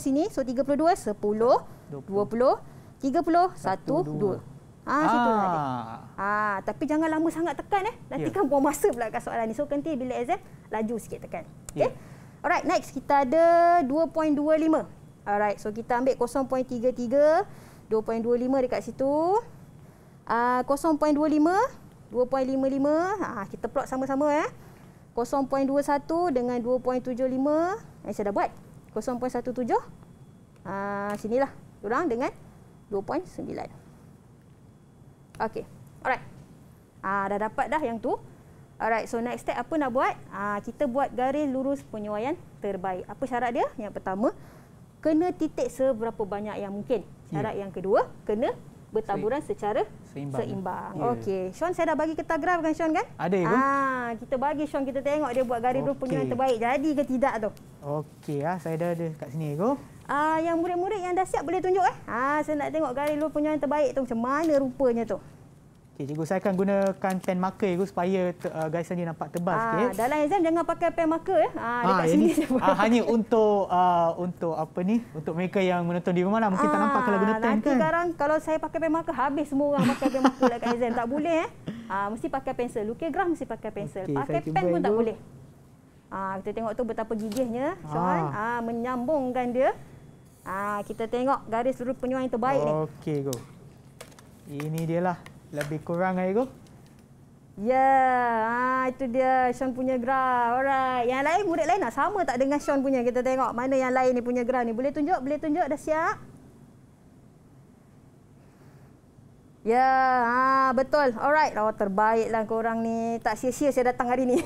sini. So 32, 10, 20, 20 30, 1, 2. 2. Ha, ah. situ ada. Lah ha, ah. ah, tapi jangan lama sangat tekan eh. Nanti yeah. kan buang masa pula kat soalan ni. So nanti bila exam laju sikit tekan. Ya. Okey. Yeah. Alright, next kita ada 2.25. Alright, so kita ambil 0.33, 2.25 dekat situ. Ah uh, 0.25, 2.55. Ha, kita plot sama-sama eh. 0.21 dengan 2.75. Eh, saya dah buat. 0.17. Ah uh, sinilah. Kurang dengan 2.9. Okey. Alright. Ah dah dapat dah yang tu. Alright, so next step apa nak buat? Ah kita buat garis lurus penyuaian terbaik. Apa syarat dia? Yang pertama, kena titik seberapa banyak yang mungkin. Syarat yeah. yang kedua, kena bertaburan Se secara seimbang. seimbang. Yeah. Okey. Sean saya dah bagi kertas graf kan Sean kan? Ada ya. Ah, kita bagi Sean kita tengok dia buat garis okay. lurus penyuaian terbaik jadi ke tidak tu. Okey ah, saya dah ada kat sini ego. Ah, yang murid-murid yang dah siap boleh tunjuk eh. Ha, saya nak tengok gari lu punya yang terbaik tu macam mana rupanya tu. Okey, cikgu saya akan gunakan pen marker cikgu supaya uh, garis ni nampak tebal Ah, sikit. dalam exam jangan pakai pen marker eh. Ha, dekat sini. Ini, Ah, ah, ah hanya untuk uh, untuk apa ni? Untuk mereka yang menonton di rumah lah. mungkin ha, tak nampak kalau guna pen nanti kan. sekarang kalau saya pakai pen marker habis semua orang pakai pen marker dekat exam tak boleh eh. Ha, mesti pakai pensel. Lukis graf mesti pakai pensel. Okay, pakai pen pun tak boleh. Ah, kita tengok tu betapa gigihnya Soan. Ah, ha. ha, menyambungkan dia. Ah kita tengok garis lurus penyuaian terbaik okay, ni. Okey go. Ini dia lah. Lebih kurang ai go. Ya, yeah. itu dia Sean punya graf. Alright. Yang lain murid lain nak sama tak dengan Sean punya? Kita tengok mana yang lain ni punya graf ni. Boleh tunjuk? Boleh tunjuk dah siap? Ya, yeah. betul. Alright. Lawa oh, terbaiklah kau ni. Tak sia-sia saya datang hari ni.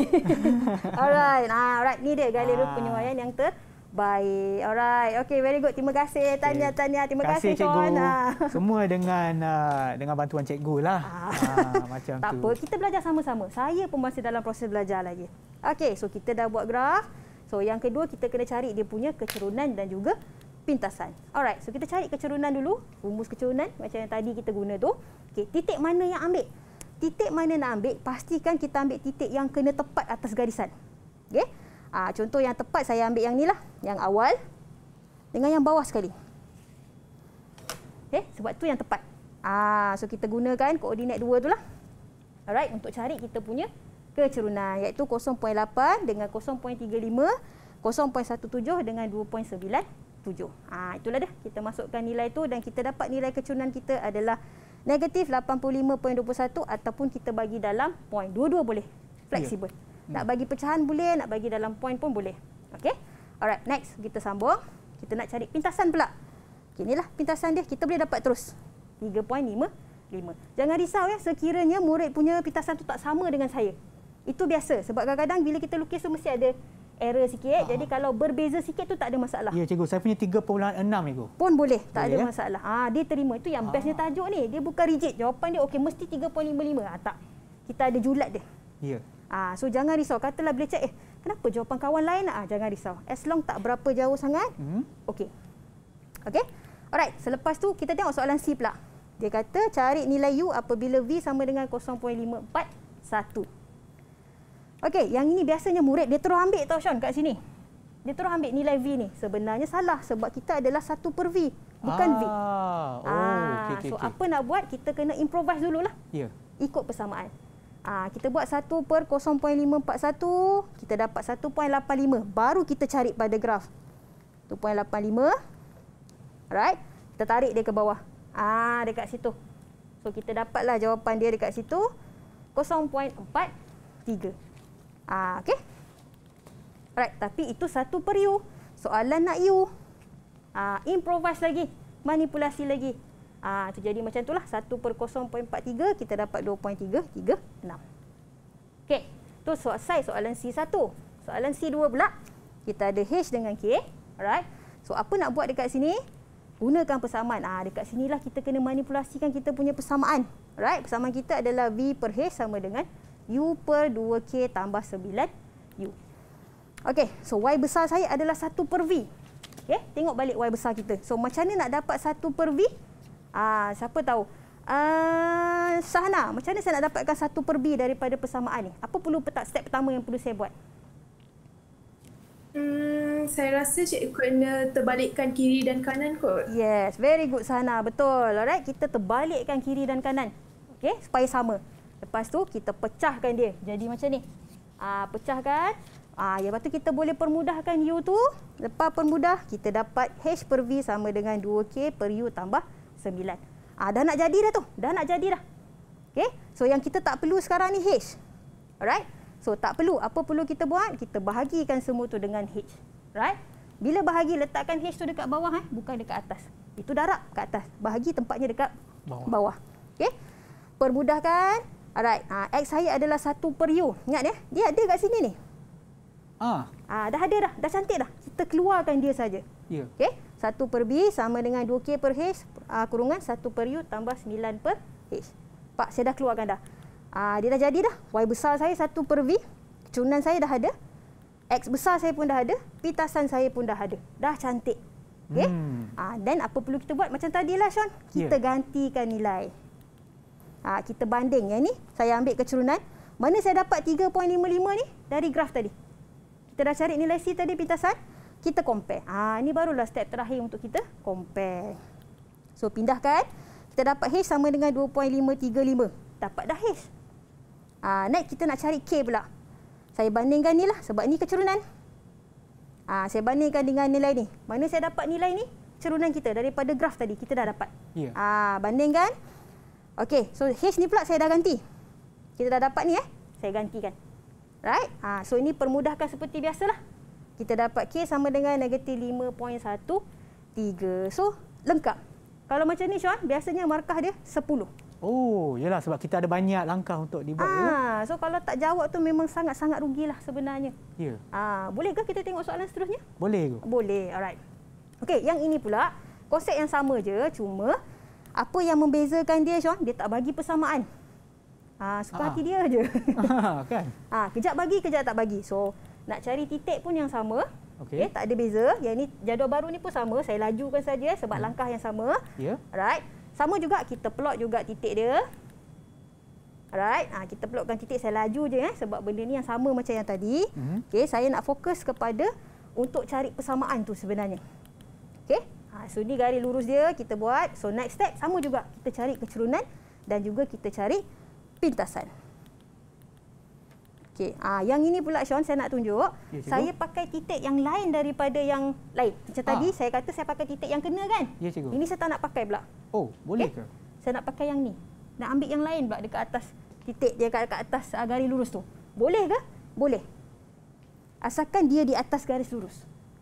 (laughs) alright. Ah, alright. Ni dia galeri ah. penyuaian yang ter Baik. Alright. Okay, very good. Terima kasih Tanya okay. Tanya. Terima kasih Cikgu. Tuan. Ah. Semua dengan uh, dengan bantuan Cikgu lah. Ah. Ah, macam tak tu. apa. Kita belajar sama-sama. Saya pun masih dalam proses belajar lagi. Okay, so kita dah buat graf. So, yang kedua kita kena cari dia punya kecerunan dan juga pintasan. Alright, so kita cari kecerunan dulu. Rumus kecerunan macam yang tadi kita guna tu. Okay, titik mana yang ambil? Titik mana nak ambil, pastikan kita ambil titik yang kena tepat atas garisan. Okay? Ha, contoh yang tepat saya ambil yang ni lah. Yang awal dengan yang bawah sekali. Okay, eh, sebab tu yang tepat. Ah, ha, so kita gunakan koordinat dua tu lah. Alright, untuk cari kita punya kecerunan iaitu 0.8 dengan 0.35, 0.17 dengan 2.97. Ah, ha, itulah dah. Kita masukkan nilai tu dan kita dapat nilai kecerunan kita adalah negatif 85.21 ataupun kita bagi dalam 0.22 boleh. Ya. fleksibel. Yeah. Nak bagi pecahan boleh, nak bagi dalam point pun boleh. Okey. Alright, next kita sambung. Kita nak cari pintasan pula. Okay, inilah pintasan dia. Kita boleh dapat terus. 3.55. Jangan risau ya, sekiranya murid punya pintasan tu tak sama dengan saya. Itu biasa. Sebab kadang-kadang bila kita lukis tu mesti ada error sikit. Aa. Jadi ah. kalau berbeza sikit tu tak ada masalah. Ya, cikgu. Saya punya 3.6 cikgu. Pun boleh. Tak ada ya? masalah. Ah, dia terima. Itu yang Aa. Ah. bestnya tajuk ni. Dia bukan rigid. Jawapan dia okey. Mesti 3.55. Ha, ah, tak. Kita ada julat dia. Ya. Ah, so jangan risau. Katalah bila cek, eh, kenapa jawapan kawan lain? Ah, jangan risau. As long tak berapa jauh sangat, hmm. okey. Okey? Alright, selepas tu kita tengok soalan C pula. Dia kata cari nilai U apabila V sama dengan 0.541. Okey, yang ini biasanya murid dia terus ambil tau Sean kat sini. Dia terus ambil nilai V ni. Sebenarnya salah sebab kita adalah 1 per V, bukan ah. V. Oh, ah, okay, okay, so okay. apa nak buat? Kita kena improvise dululah. Ya. Yeah. Ikut persamaan. Ah ha, kita buat 1 per 0.541 kita dapat 1.85. Baru kita cari pada graf. 2.85. right? Kita tarik dia ke bawah. Ah ha, dekat situ. So kita dapatlah jawapan dia dekat situ 0.43. Ah ha, okey. Alright, tapi itu satu per U. Soalan nak U. Ah improvise lagi. Manipulasi lagi. Ha, tu jadi macam itulah. 1 per 0.43 kita dapat 2.336. Okey. Tu selesai soalan C1. Soalan C2 pula. Kita ada H dengan K. Alright. So apa nak buat dekat sini? Gunakan persamaan. Ah ha, dekat sinilah kita kena manipulasikan kita punya persamaan. Alright. Persamaan kita adalah V per H sama dengan U per 2K tambah 9U. Okey. So Y besar saya adalah 1 per V. Okey. Tengok balik Y besar kita. So macam mana nak dapat 1 per V? Ah, siapa tahu? Ah, Sahna, macam mana saya nak dapatkan satu per B daripada persamaan ni? Apa perlu petak step pertama yang perlu saya buat? Hmm, saya rasa cikgu kena terbalikkan kiri dan kanan kot. Yes, very good Sahna. Betul. Alright, kita terbalikkan kiri dan kanan. Okey, supaya sama. Lepas tu kita pecahkan dia. Jadi macam ni. Ah, pecahkan. Ah, ya patut kita boleh permudahkan U tu. Lepas permudah, kita dapat H per V sama dengan 2K per U tambah 2 sembilan. Ha, dah nak jadi dah tu. Dah nak jadi dah. Okay. So yang kita tak perlu sekarang ni H. Alright. So tak perlu. Apa perlu kita buat? Kita bahagikan semua tu dengan H. Right? Bila bahagi, letakkan H tu dekat bawah. Eh? Bukan dekat atas. Itu darab dekat atas. Bahagi tempatnya dekat bawah. bawah. Okay. Permudahkan. Alright. Ha, X saya adalah satu per U. Ingat ya. Eh? Dia ada kat sini ni. Ah. Ah, dah ada dah. Dah cantik dah. Kita keluarkan dia saja. Ya. Yeah. Okay. Satu per B sama dengan 2K per H uh, kurungan 1 per U tambah 9 per H. Pak, saya dah keluarkan dah. Uh, dia dah jadi dah. Y besar saya 1 per V. Cunan saya dah ada. X besar saya pun dah ada. Pitasan saya pun dah ada. Dah cantik. Okay? Hmm. Uh, then apa perlu kita buat? Macam tadi lah Sean. Kita yeah. gantikan nilai. Uh, kita banding. Yang ni saya ambil kecerunan. Mana saya dapat 3.55 ni dari graf tadi. Kita dah cari nilai C tadi pintasan kita compare. Ha, ini barulah step terakhir untuk kita compare. So, pindahkan. Kita dapat H sama dengan 2.535. Dapat dah H. Ha, ah, next, kita nak cari K pula. Saya bandingkan ni lah sebab ni kecerunan. Ha, ah, saya bandingkan dengan nilai ni. Mana saya dapat nilai ni? Cerunan kita daripada graf tadi. Kita dah dapat. Yeah. Ya. Ha, bandingkan. Okay, so H ni pula saya dah ganti. Kita dah dapat ni eh. Saya gantikan. Right? Ha, so, ini permudahkan seperti biasalah kita dapat K sama dengan negatif 5.13. So, lengkap. Kalau macam ni, Syuan, biasanya markah dia 10. Oh, yalah sebab kita ada banyak langkah untuk dibuat. Ha, so, kalau tak jawab tu memang sangat-sangat rugilah sebenarnya. Ya. Ah, bolehkah kita tengok soalan seterusnya? Boleh. Ke? Boleh, alright. Okey, yang ini pula, konsep yang sama je, cuma apa yang membezakan dia, Syuan, dia tak bagi persamaan. Ah, suka ha. hati dia je. (laughs) Ah, kan? Ha, kejap bagi, kejap tak bagi. So, nak cari titik pun yang sama. Okey, okay, eh, tak ada beza. Yang ini jadual baru ni pun sama. Saya lajukan saja sebab hmm. langkah yang sama. Ya. Yeah. Alright. Sama juga kita plot juga titik dia. Alright. Ha, kita plotkan titik saya laju je eh sebab benda ni yang sama macam yang tadi. hmm Okey, saya nak fokus kepada untuk cari persamaan tu sebenarnya. Okey. Ha, so ni garis lurus dia kita buat. So next step sama juga kita cari kecerunan dan juga kita cari pintasan. Okey. Ah, yang ini pula Sean saya nak tunjuk. Ya, saya pakai titik yang lain daripada yang lain. Macam ha. tadi saya kata saya pakai titik yang kena kan? Ya, cikgu. Ini saya tak nak pakai pula. Oh, boleh okay? Saya nak pakai yang ni. Nak ambil yang lain pula dekat atas titik dia dekat, atas uh, garis lurus tu. Boleh ke? Boleh. Asalkan dia di atas garis lurus.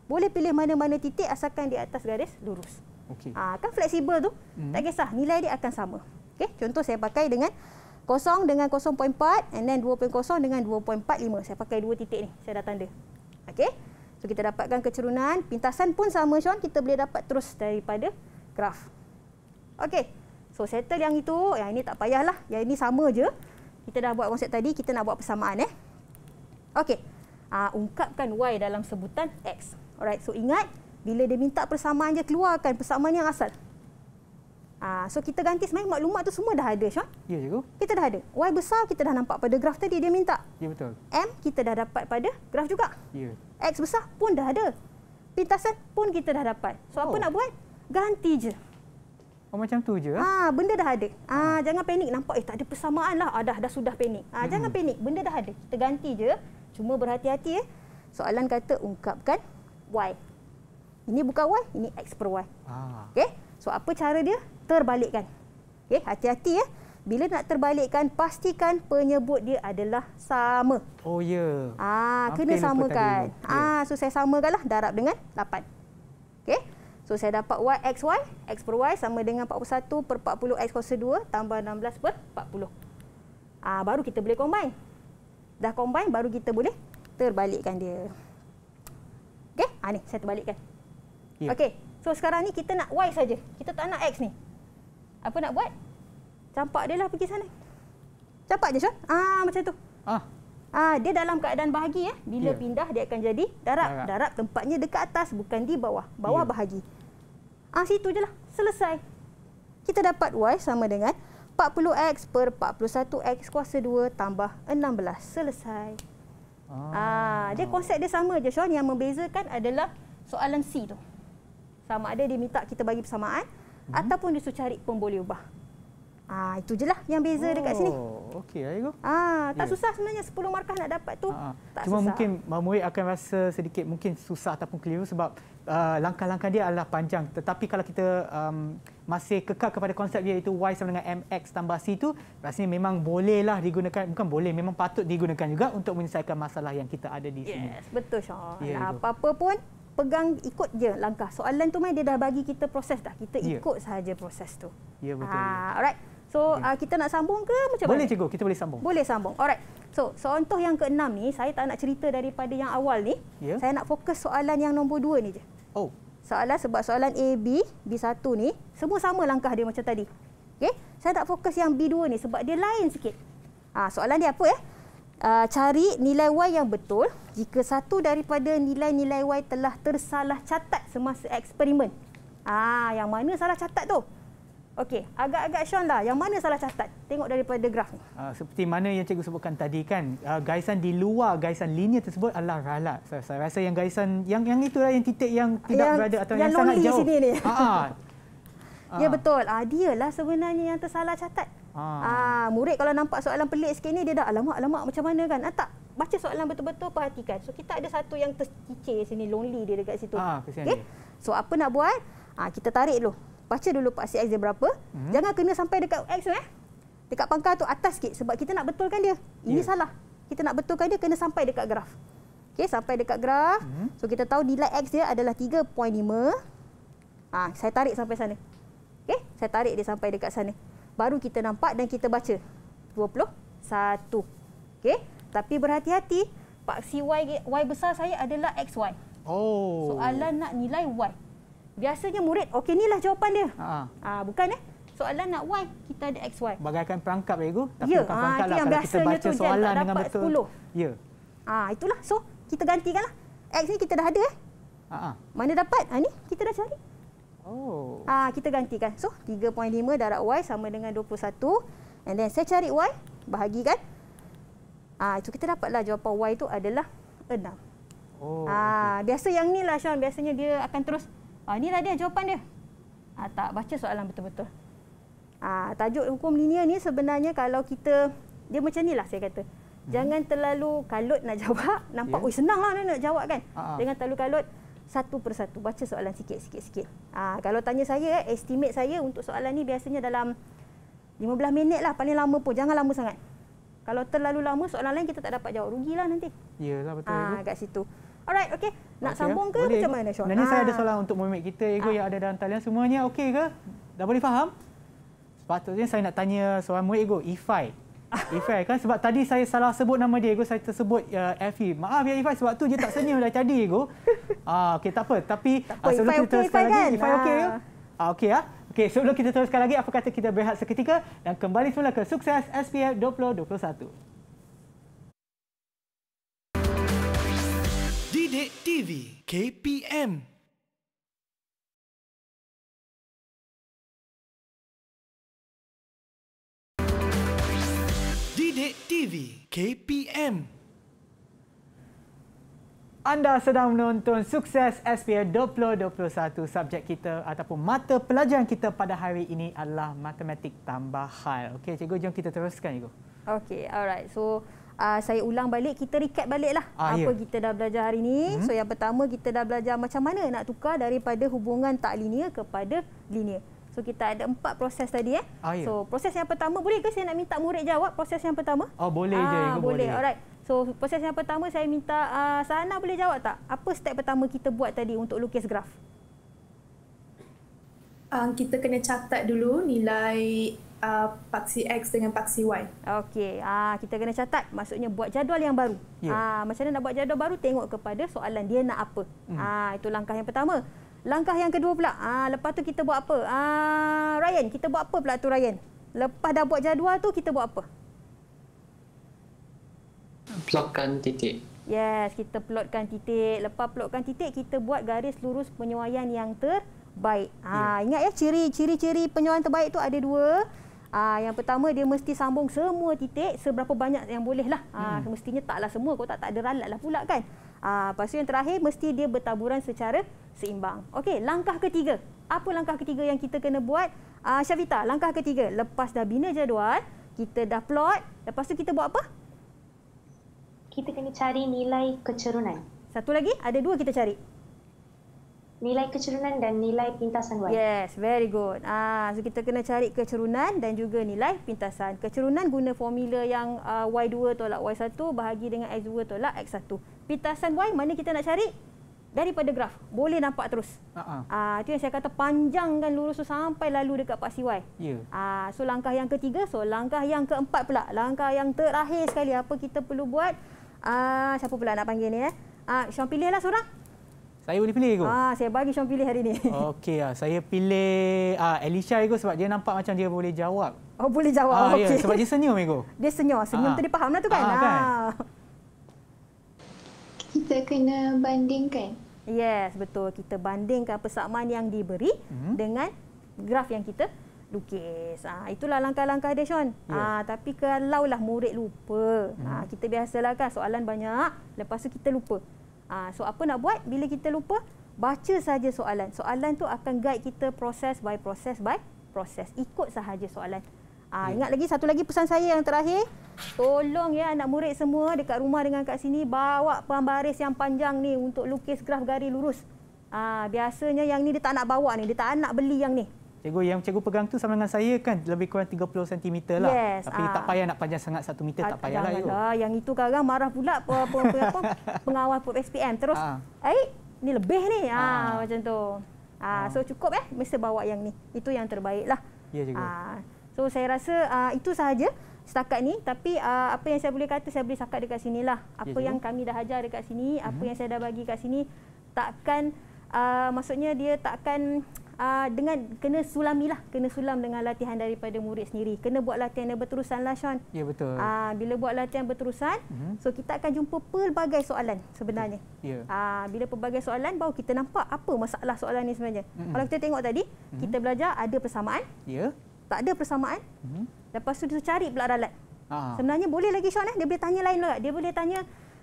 Boleh pilih mana-mana titik asalkan di atas garis lurus. Okey. Ah, kan fleksibel tu. Hmm. Tak kisah, nilai dia akan sama. Okey, contoh saya pakai dengan kosong dengan kosong 0.4 and then 2.0 dengan 2.45. Saya pakai dua titik ni. Saya dah tanda. Okey. So kita dapatkan kecerunan. Pintasan pun sama Sean. Kita boleh dapat terus daripada graf. Okey. So settle yang itu. Yang ini tak payahlah. Yang ini sama je. Kita dah buat konsep tadi. Kita nak buat persamaan eh. Okey. Uh, ungkapkan Y dalam sebutan X. Alright. So ingat. Bila dia minta persamaan je keluarkan persamaan yang asal. Uh, so kita ganti sebenarnya maklumat tu semua dah ada, Syon. Ya, cikgu. Kita dah ada. Y besar kita dah nampak pada graf tadi dia minta. Ya, betul. M kita dah dapat pada graf juga. Ya. X besar pun dah ada. Pintasan pun kita dah dapat. So oh. apa nak buat? Ganti je. Oh, macam tu je? Eh? Ah, benda dah ada. Ah, ah. Jangan panik. Nampak eh, tak ada persamaan lah. Ah, dah, dah sudah panik. Ah, hmm. Jangan panik. Benda dah ada. Kita ganti je. Cuma berhati-hati. Eh. Soalan kata ungkapkan Y. Ini bukan Y. Ini X per Y. Ah. Okay? So apa cara dia? terbalikkan. Okey, hati-hati ya. Bila nak terbalikkan, pastikan penyebut dia adalah sama. Oh ya. Yeah. Ah, kena Hampir samakan. Okay. Ya. Ah, so saya samakanlah darab dengan 8. Okey. So saya dapat y x y x per y sama dengan 41 per 40 x kuasa 2 tambah 16 per 40. Ah, baru kita boleh combine. Dah combine baru kita boleh terbalikkan dia. Okey, ah ni saya terbalikkan. Yeah. Okey. So sekarang ni kita nak y saja. Kita tak nak x ni. Apa nak buat? Campak dia lah pergi sana. Campak je, Syul. Ah, macam tu. Ah. Ah, dia dalam keadaan bahagi. Eh. Bila yeah. pindah, dia akan jadi darab. darab. Darab tempatnya dekat atas, bukan di bawah. Bawah yeah. bahagi. Ah, situ je lah. Selesai. Kita dapat Y sama dengan 40X per 41X kuasa 2 tambah 16. Selesai. Ah. ah, dia konsep dia sama je, Syul. Yang membezakan adalah soalan C tu. Sama ada dia minta kita bagi persamaan hmm. ataupun dia suruh cari pemboleh ubah. Ah itu jelah yang beza oh, dekat sini. Oh okey ayo. Ah tak yeah. susah sebenarnya 10 markah nak dapat tu. Ah, ah. tak cuma susah. mungkin Mamui akan rasa sedikit mungkin susah ataupun keliru sebab uh, langkah-langkah dia adalah panjang tetapi kalau kita um, masih kekal kepada konsep dia itu y sama dengan mx tambah c itu rasanya memang bolehlah digunakan bukan boleh memang patut digunakan juga untuk menyelesaikan masalah yang kita ada di sini. Yes betul Syah. Yeah, ya, apa-apa pun pegang ikut je langkah. Soalan tu mai dia dah bagi kita proses dah. Kita yeah. ikut saja proses tu. Ya yeah, betul. Ha, alright. So yeah. Ya. uh, kita nak sambung ke macam boleh, mana? Boleh cikgu, kita boleh sambung. Boleh sambung. Alright. So, contoh yang keenam ni saya tak nak cerita daripada yang awal ni. Yeah. Saya nak fokus soalan yang nombor dua ni je. Oh. Soalan sebab soalan A B B1 ni semua sama langkah dia macam tadi. Okey. Saya tak fokus yang B2 ni sebab dia lain sikit. Ah, ha, soalan dia apa eh? uh, cari nilai Y yang betul jika satu daripada nilai-nilai Y telah tersalah catat semasa eksperimen. Ah, yang mana salah catat tu? Okey, agak-agak Sean lah. Yang mana salah catat? Tengok daripada graf. Uh, seperti mana yang cikgu sebutkan tadi kan, uh, gaisan di luar gaisan linear tersebut adalah ralat. Saya, saya rasa yang gaisan, yang yang itulah yang titik yang tidak yang, berada atau yang, yang sangat jauh. Yang lonely sini ni. Uh ah, -huh. uh. Ya betul. Uh, dialah sebenarnya yang tersalah catat. Ah. ah, murid kalau nampak soalan pelik sikit ni dia dah alamak alamak macam mana kan? Ah, tak baca soalan betul-betul perhatikan. So kita ada satu yang tercicir sini lonely dia dekat situ. Ah, okay? So apa nak buat? Ah, kita tarik dulu. Baca dulu paksi X dia berapa. Hmm. Jangan kena sampai dekat X tu eh. Dekat pangkal tu atas sikit sebab kita nak betulkan dia. Ini yeah. salah. Kita nak betulkan dia kena sampai dekat graf. Okay, sampai dekat graf. Hmm. So kita tahu nilai X dia adalah 3.5. Ah, saya tarik sampai sana. Okay, saya tarik dia sampai dekat sana baru kita nampak dan kita baca 21. Okey. Tapi berhati-hati, paksi y y besar saya adalah xy. Oh. Soalan nak nilai y. Biasanya murid, okey inilah jawapan dia. Ha. Ha, bukan eh? Soalan nak y, kita ada xy. Bagaikan perangkap ego. Guru. Tapi ya. bukan perangkap ha, lah yang kalau kita baca tu, soalan dengan betul. 10. Ya. Ah, ha, itulah. So, kita gantikanlah. X ni kita dah ada eh. ha. ha. Mana dapat? Ha, ni kita dah cari. Oh. Ha, kita gantikan. So 3.5 darab Y sama dengan 21. And then saya cari Y, bahagikan. Ah itu kita dapatlah jawapan Y itu adalah 6. Oh. Ah biasa yang ni lah Syam. Biasanya dia akan terus. Ah ni lah dia jawapan dia. Ah, tak baca soalan betul-betul. Ah tajuk hukum linear ni sebenarnya kalau kita dia macam ni lah saya kata. Hmm. Jangan terlalu kalut nak (laughs) jawab. Nampak, yeah. senang lah nak jawab kan. Uh-huh. Jangan terlalu kalut satu persatu baca soalan sikit sikit sikit. Ah ha, kalau tanya saya eh, estimate saya untuk soalan ni biasanya dalam 15 minit lah paling lama pun jangan lama sangat. Kalau terlalu lama soalan lain kita tak dapat jawab rugilah nanti. Iyalah betul. Ah ha, kat situ. Alright okey nak okay, sambung ke macam mana Sean? Nanti saya ha. ada soalan untuk memek kita ego ah. yang ada dalam talian semuanya okey ke? Dah boleh faham? Sepatutnya saya nak tanya soalan murid ego, Ifai. Ah. Ifai kan sebab tadi saya salah sebut nama dia, saya tersebut uh, e. Maaf ya Ifai sebab tu dia tak senyum dah tadi Ego. (laughs) Ah okey tak apa tapi tak apa, ah, sebelum Ifai kita okay, sekali lagi kan? Ifai okey ke? Ya? Ah. ah okey ya. Okey sebelum kita teruskan lagi apa kata kita berehat seketika dan kembali semula ke sukses SPM 2021. Didik TV KPM Sidik TV KPM anda sedang menonton Sukses SPA 2021. Subjek kita ataupun mata pelajaran kita pada hari ini adalah matematik tambahan. Okey, cikgu jom kita teruskan cikgu. Okey, alright. So Uh, saya ulang balik, kita recap baliklah ah, apa yeah. kita dah belajar hari ini. Hmm. So yang pertama kita dah belajar macam mana nak tukar daripada hubungan tak linear kepada linear. So kita ada empat proses tadi eh. Ah, yeah. So proses yang pertama boleh ke saya nak minta murid jawab proses yang pertama? Oh boleh ah, je. Boleh. boleh. Alright. So proses yang pertama saya minta uh, Sana boleh jawab tak? Apa step pertama kita buat tadi untuk lukis graf? Um, kita kena catat dulu nilai uh, paksi X dengan paksi Y. Okey, uh, kita kena catat. Maksudnya buat jadual yang baru. Yeah. Ya. Uh, macam mana nak buat jadual baru, tengok kepada soalan dia nak apa. Mm. Uh, itu langkah yang pertama. Langkah yang kedua pula. Ah ha, lepas tu kita buat apa? Ah ha, Ryan, kita buat apa pula tu Ryan? Lepas dah buat jadual tu kita buat apa? Plotkan titik. Yes, kita plotkan titik. Lepas plotkan titik kita buat garis lurus penyuaian yang terbaik. Ah ha, ya. yeah. ingat ya ciri ciri penyuaian terbaik tu ada dua. Ah ha, yang pertama dia mesti sambung semua titik seberapa banyak yang boleh lah. Ah ha, hmm. mestinya taklah semua kau tak tak ada ralat lah pula kan. Ah ha, pasal yang terakhir mesti dia bertaburan secara seimbang. Okey, langkah ketiga. Apa langkah ketiga yang kita kena buat? Uh, ah, Syavita, langkah ketiga. Lepas dah bina jadual, kita dah plot. Lepas tu kita buat apa? Kita kena cari nilai kecerunan. Satu lagi? Ada dua kita cari. Nilai kecerunan dan nilai pintasan Y. Yes, very good. Ah, uh, so kita kena cari kecerunan dan juga nilai pintasan. Kecerunan guna formula yang uh, ah, Y2 tolak Y1 bahagi dengan X2 tolak X1. Pintasan Y mana kita nak cari? daripada graf boleh nampak terus. Ha Uh-huh. Uh, yang saya kata panjang panjangkan lurus tu sampai lalu dekat Pak Siwai. Ya. Yeah. Uh, so langkah yang ketiga, so langkah yang keempat pula. Langkah yang terakhir sekali apa kita perlu buat? Ah uh, siapa pula nak panggil ni eh? Ah uh, Syam pilihlah seorang. Saya boleh pilih ikut. Ah, saya bagi Syam pilih hari ni. (laughs) Okey ah, saya pilih ah Elisha ikut sebab dia nampak macam dia boleh jawab. Oh, boleh jawab. Ah, ya, okay. yeah, sebab dia senyum ego. (laughs) Dia senyum. Ah. Senyum ah. tu dipahamlah tu kan? Ah, kan? Ah. Kita kena bandingkan. Yes, betul. Kita bandingkan persamaan yang diberi hmm. dengan graf yang kita lukis. Ha, itulah langkah-langkah dia, Sean. Yeah. Ya. tapi kalau lah murid lupa, hmm. ha, kita biasalah kan soalan banyak, lepas tu kita lupa. Ha, so apa nak buat bila kita lupa? Baca saja soalan. Soalan tu akan guide kita proses by proses by proses. Ikut sahaja soalan. Ha, ingat lagi satu lagi pesan saya yang terakhir. Tolong ya anak murid semua dekat rumah dengan kat sini bawa pembaris yang panjang ni untuk lukis graf garis lurus. Ha, biasanya yang ni dia tak nak bawa ni, dia tak nak beli yang ni. Cikgu, yang cikgu pegang tu sama dengan saya kan lebih kurang 30 cm lah. Yes, Tapi aa. tak ah. payah nak panjang sangat 1 meter, tak payah lah. yang itu sekarang marah pula (laughs) pengawal SPM. Terus, eh, ni lebih ni. Aa. Aa, macam tu. Aa, aa. So, cukup eh, mesti bawa yang ni. Itu yang terbaik lah. Ya, cikgu. Aa. So saya rasa uh, itu sahaja setakat ni tapi uh, apa yang saya boleh kata saya boleh cakap dekat sinilah apa yes, yang kami dah ajar dekat sini mm-hmm. apa mhm. yang saya dah bagi kat sini takkan uh, maksudnya dia takkan uh, dengan kena sulamilah kena sulam dengan latihan daripada murid sendiri kena buat latihan yang berterusan lah Sean ya yeah, betul uh, bila buat latihan berterusan mm-hmm. so kita akan jumpa pelbagai soalan sebenarnya yeah. Ya. uh, bila pelbagai soalan baru kita nampak apa masalah soalan ni sebenarnya mm-hmm. kalau kita tengok tadi mm-hmm. kita belajar ada persamaan ya yeah tak ada persamaan. Hmm. Lepas tu dia cari pula ralat. Ha. Ah. Sebenarnya boleh lagi Sean eh. Dia boleh tanya lain lagi. Dia boleh tanya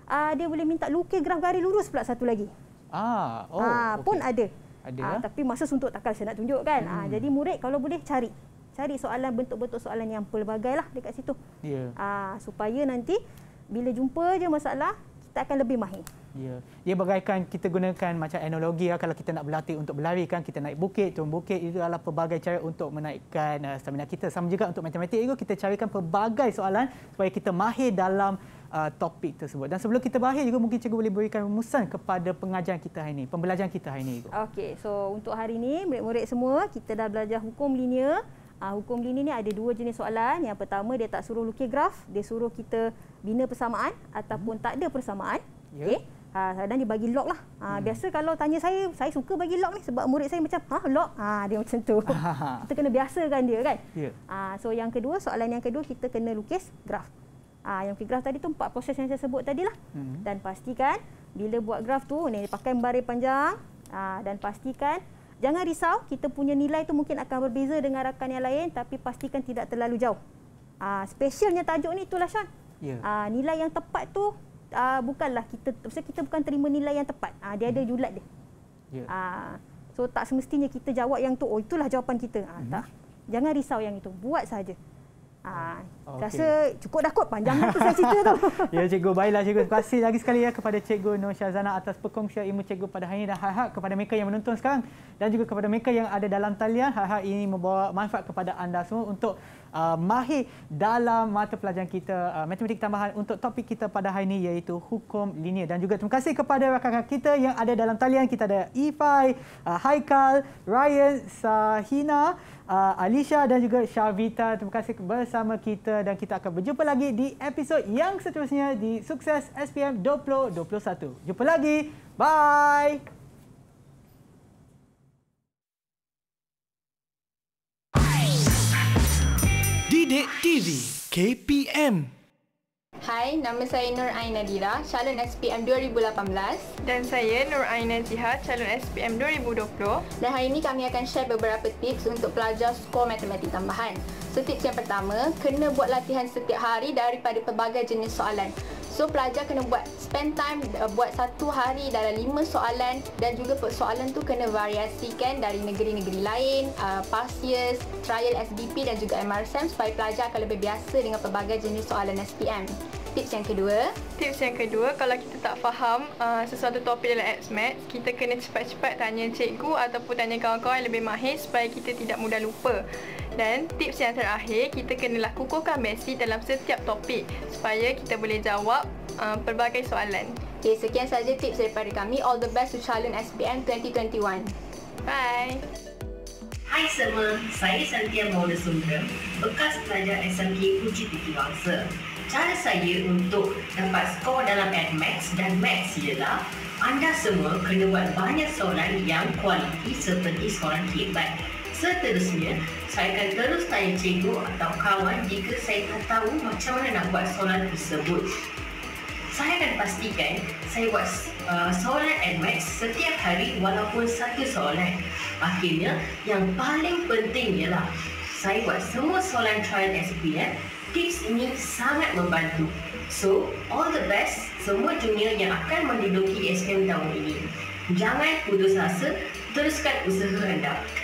uh, dia boleh minta lukis graf garis lurus pula satu lagi. Ah, oh. Ah, okay. pun ada. Ada. Ah, ya? tapi masa suntuk takal, saya nak tunjuk kan. Ah, hmm. Ah, jadi murid kalau boleh cari. Cari soalan bentuk-bentuk soalan yang pelbagai lah dekat situ. Ya. Yeah. Ah, supaya nanti bila jumpa je masalah, tak akan lebih mahir. Ya. Dia bagaikan kita gunakan macam analogi lah. kalau kita nak berlatih untuk berlari kan kita naik bukit, turun bukit itu adalah pelbagai cara untuk menaikkan uh, stamina kita. Sama juga untuk matematik itu kita carikan pelbagai soalan supaya kita mahir dalam uh, topik tersebut. Dan sebelum kita berakhir juga mungkin cikgu boleh berikan rumusan kepada pengajian kita hari ini, pembelajaran kita hari ini. Okey, so untuk hari ini murid-murid semua kita dah belajar hukum linear Uh, hukum Lini ni ada dua jenis soalan. Yang pertama dia tak suruh lukis graf, dia suruh kita bina persamaan ataupun hmm. tak ada persamaan. Yeah. Okey. Uh, dan dia bagi log lah. Uh, hmm. biasa kalau tanya saya, saya suka bagi log ni sebab murid saya macam, "Ha, log." Ha, dia macam tu. (laughs) kita kena biasakan dia kan. Yeah. Ya. Uh, so yang kedua, soalan yang kedua kita kena lukis graf. Ah, yang lukis graf tadi tu empat proses yang saya sebut tadi lah. Hmm. Dan pastikan bila buat graf tu, ni pakai baris panjang. Uh, dan pastikan Jangan risau, kita punya nilai tu mungkin akan berbeza dengan rakan yang lain tapi pastikan tidak terlalu jauh. Ah, specialnya tajuk ni itulah Sean. Yeah. Ya. Ah, nilai yang tepat tu ah, bukanlah kita sebab kita bukan terima nilai yang tepat. Ah, dia ada hmm. julat dia. Yeah. Ah, so tak semestinya kita jawab yang tu oh itulah jawapan kita. Ah, mm-hmm. tak. Jangan risau yang itu. Buat saja. Ah, Okay. Rasa cukup dah kot panjang tu saya cerita tu. (laughs) ya cikgu, baiklah cikgu. Terima kasih lagi sekali ya kepada cikgu Nur Syazana atas perkongsian ilmu cikgu pada hari ini dan hak-hak kepada mereka yang menonton sekarang dan juga kepada mereka yang ada dalam talian. Hak-hak ini membawa manfaat kepada anda semua untuk uh, mahir dalam mata pelajaran kita uh, matematik tambahan untuk topik kita pada hari ini iaitu hukum linear. Dan juga terima kasih kepada rakan-rakan kita yang ada dalam talian. Kita ada Ifai, uh, Haikal, Ryan, Sahina, uh, Alicia dan juga Syarvita. Terima kasih bersama kita kita dan kita akan berjumpa lagi di episod yang seterusnya di Sukses SPM 2021. Jumpa lagi. Bye. Didik TV KPM Hai, nama saya Nur Aina Dira, calon SPM 2018 dan saya Nur Aina Ziha, calon SPM 2020. Dan hari ini kami akan share beberapa tips untuk pelajar skor matematik tambahan. So, tips yang pertama, kena buat latihan setiap hari daripada pelbagai jenis soalan. So pelajar kena buat spend time uh, buat satu hari dalam lima soalan dan juga soalan tu kena variasikan dari negeri-negeri lain, uh, past years, trial SDP dan juga MRSM supaya pelajar akan lebih biasa dengan pelbagai jenis soalan SPM tips yang kedua? Tips yang kedua, kalau kita tak faham uh, sesuatu topik dalam Apps Math, kita kena cepat-cepat tanya cikgu ataupun tanya kawan-kawan yang lebih mahir supaya kita tidak mudah lupa. Dan tips yang terakhir, kita kenalah kukuhkan basic dalam setiap topik supaya kita boleh jawab uh, pelbagai soalan. Okay, sekian sahaja tips daripada kami. All the best to challenge SPM 2021. Bye! Hai semua, saya Santia Maulana Sundra, bekas pelajar SMK Puji Tiki Bangsa cara saya untuk dapat skor dalam AdMax dan Max ialah anda semua kena buat banyak soalan yang kualiti seperti soalan hebat. Seterusnya, saya akan terus tanya cikgu atau kawan jika saya tak tahu macam mana nak buat soalan tersebut. Saya akan pastikan saya buat uh, soalan AdMax setiap hari walaupun satu soalan. Akhirnya, yang paling penting ialah saya buat semua soalan trial SPM tips ini sangat membantu. So, all the best semua junior yang akan menduduki SPM tahun ini. Jangan putus asa, teruskan usaha anda.